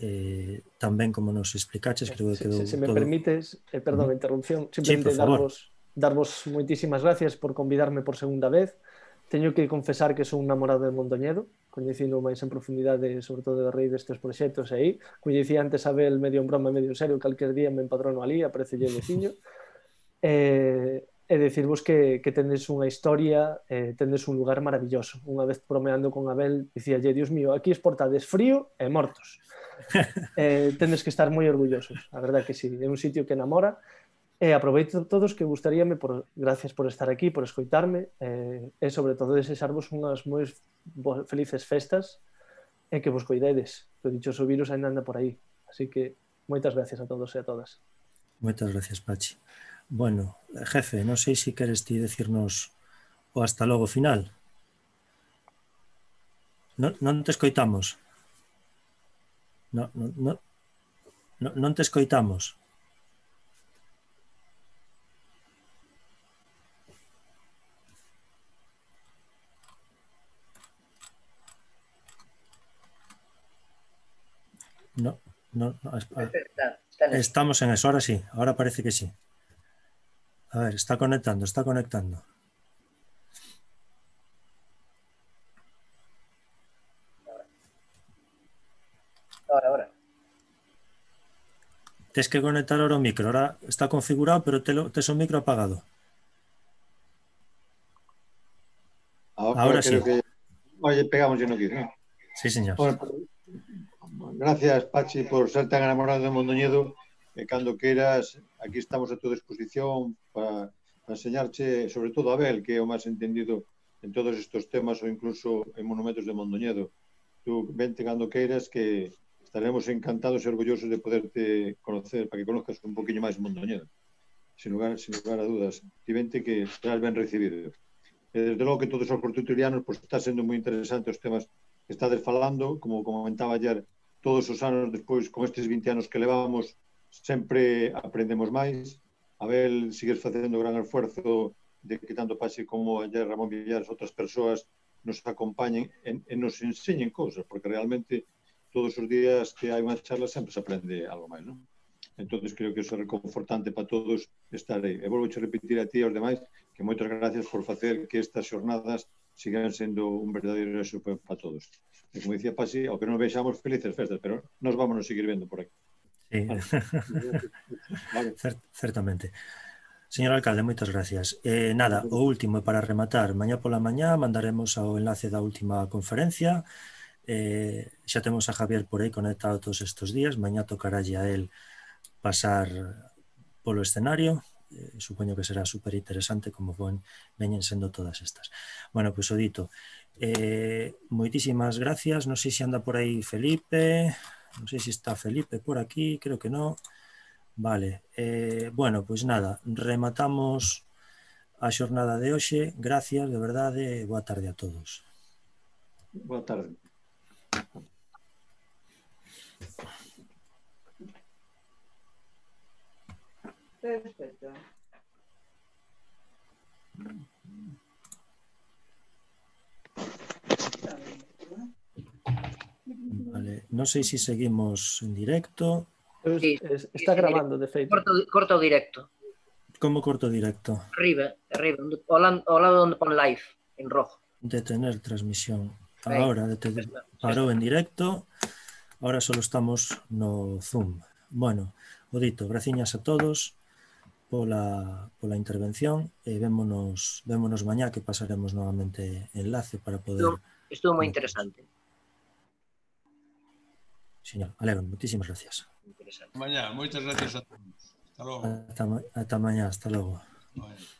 eh, tan ben como nos explicaches. Creo que quedou se, se, se me todo... permites, eh, perdón, -huh. interrupción, simplemente sí, darvos, darvos moitísimas gracias por convidarme por segunda vez Teño que confesar que son un namorado de Mondoñedo, coñecindo máis en profundidade, sobre todo de rei destes proxectos aí. Coñecí antes a Bel medio en broma, medio en serio, calquer día me empadrono ali, aparece lle veciño. eh, e decirvos que, que tendes unha historia, eh, tendes un lugar maravilloso. Unha vez bromeando con Abel, lle, Dios mío, aquí exportades frío e mortos. eh, tendes que estar moi orgullosos, a verdad que sí. É un sitio que enamora E aproveito todos que gustaríame, por, gracias por estar aquí, por escoitarme, eh, e sobre todo desexarvos unhas moi felices festas e que vos coidedes, que o dichoso virus ainda anda por aí. Así que moitas gracias a todos e a todas. Moitas gracias, Pachi. Bueno, jefe, non sei se si queres ti decirnos o hasta logo final. Non, non te escoitamos. Non, non, non, non te escoitamos. No, no, no ah, estamos en eso, ahora sí, ahora parece que sí. A ver, está conectando, está conectando. Ahora, ahora. Tienes que conectar ahora un micro. Ahora está configurado, pero te, es un micro apagado. Ah, ahora, sí. Oye, pegamos, yo no quiero. Sí, señor. Pues, gracias, Pachi, por ser tan enamorado de Mondoñedo e cando queiras, aquí estamos a túa disposición para, para enseñarche, sobre todo a Abel, que é o máis entendido en todos estes temas ou incluso en monumentos de Mondoñedo. Tú vente cando queiras que estaremos encantados e orgullosos de poderte conocer para que conozcas un poquinho máis Mondoñedo. Sin lugar, sin lugar a dudas. Ti vente que serás ben recibido. E desde logo que todos os hortuturianos pois, está sendo moi interesante os temas que estades falando, como comentaba ayer todos os anos despois con estes 20 anos que levamos sempre aprendemos máis Abel sigues facendo gran esforzo de que tanto Pase como ayer Ramón Villares outras persoas nos acompañen e, nos enseñen cousas porque realmente todos os días que hai unha charla sempre se aprende algo máis non? entonces creo que iso é reconfortante para todos estar aí e volvo a repetir a ti e aos demais que moitas gracias por facer que estas xornadas sigan sendo un verdadeiro éxito para todos. E como dicía Pasi, ao que non vexamos felices festas, pero nos vamos a seguir vendo por aquí. Sí. Vale. vale. Cert, certamente. Señor alcalde, moitas gracias. Eh, nada, o último para rematar, mañá pola mañá mandaremos ao enlace da última conferencia. Eh, xa temos a Javier por aí conectado todos estes días, mañá tocará a él pasar polo escenario Eh, Supongo que será súper interesante como ven, siendo todas estas. Bueno, pues, Odito, eh, Muchísimas gracias, No sé si anda por ahí Felipe, No sé si está Felipe por aquí, creo que no Vale, eh, bueno, pues nada, rematamos a jornada de hoy gracias, de verdad e Buena tarde a todos. Buenas tardes No sé si seguimos en directo. está grabando de Facebook. Corto, directo. ¿Cómo corto directo? Arriba, arriba, Hola, donde live, en rojo. Detener transmisión. Ahora detener, paró en directo. Ahora solo estamos no Zoom. Bueno, Odito, gracias a todos. pola, pola intervención e vémonos, vémonos mañá que pasaremos novamente enlace para poder... Estuvo, estuvo moi interesante. Señor, alegro, moitísimas gracias. Mañá, moitas gracias a todos. Hasta logo. Hasta, hasta mañá, hasta logo. Bueno.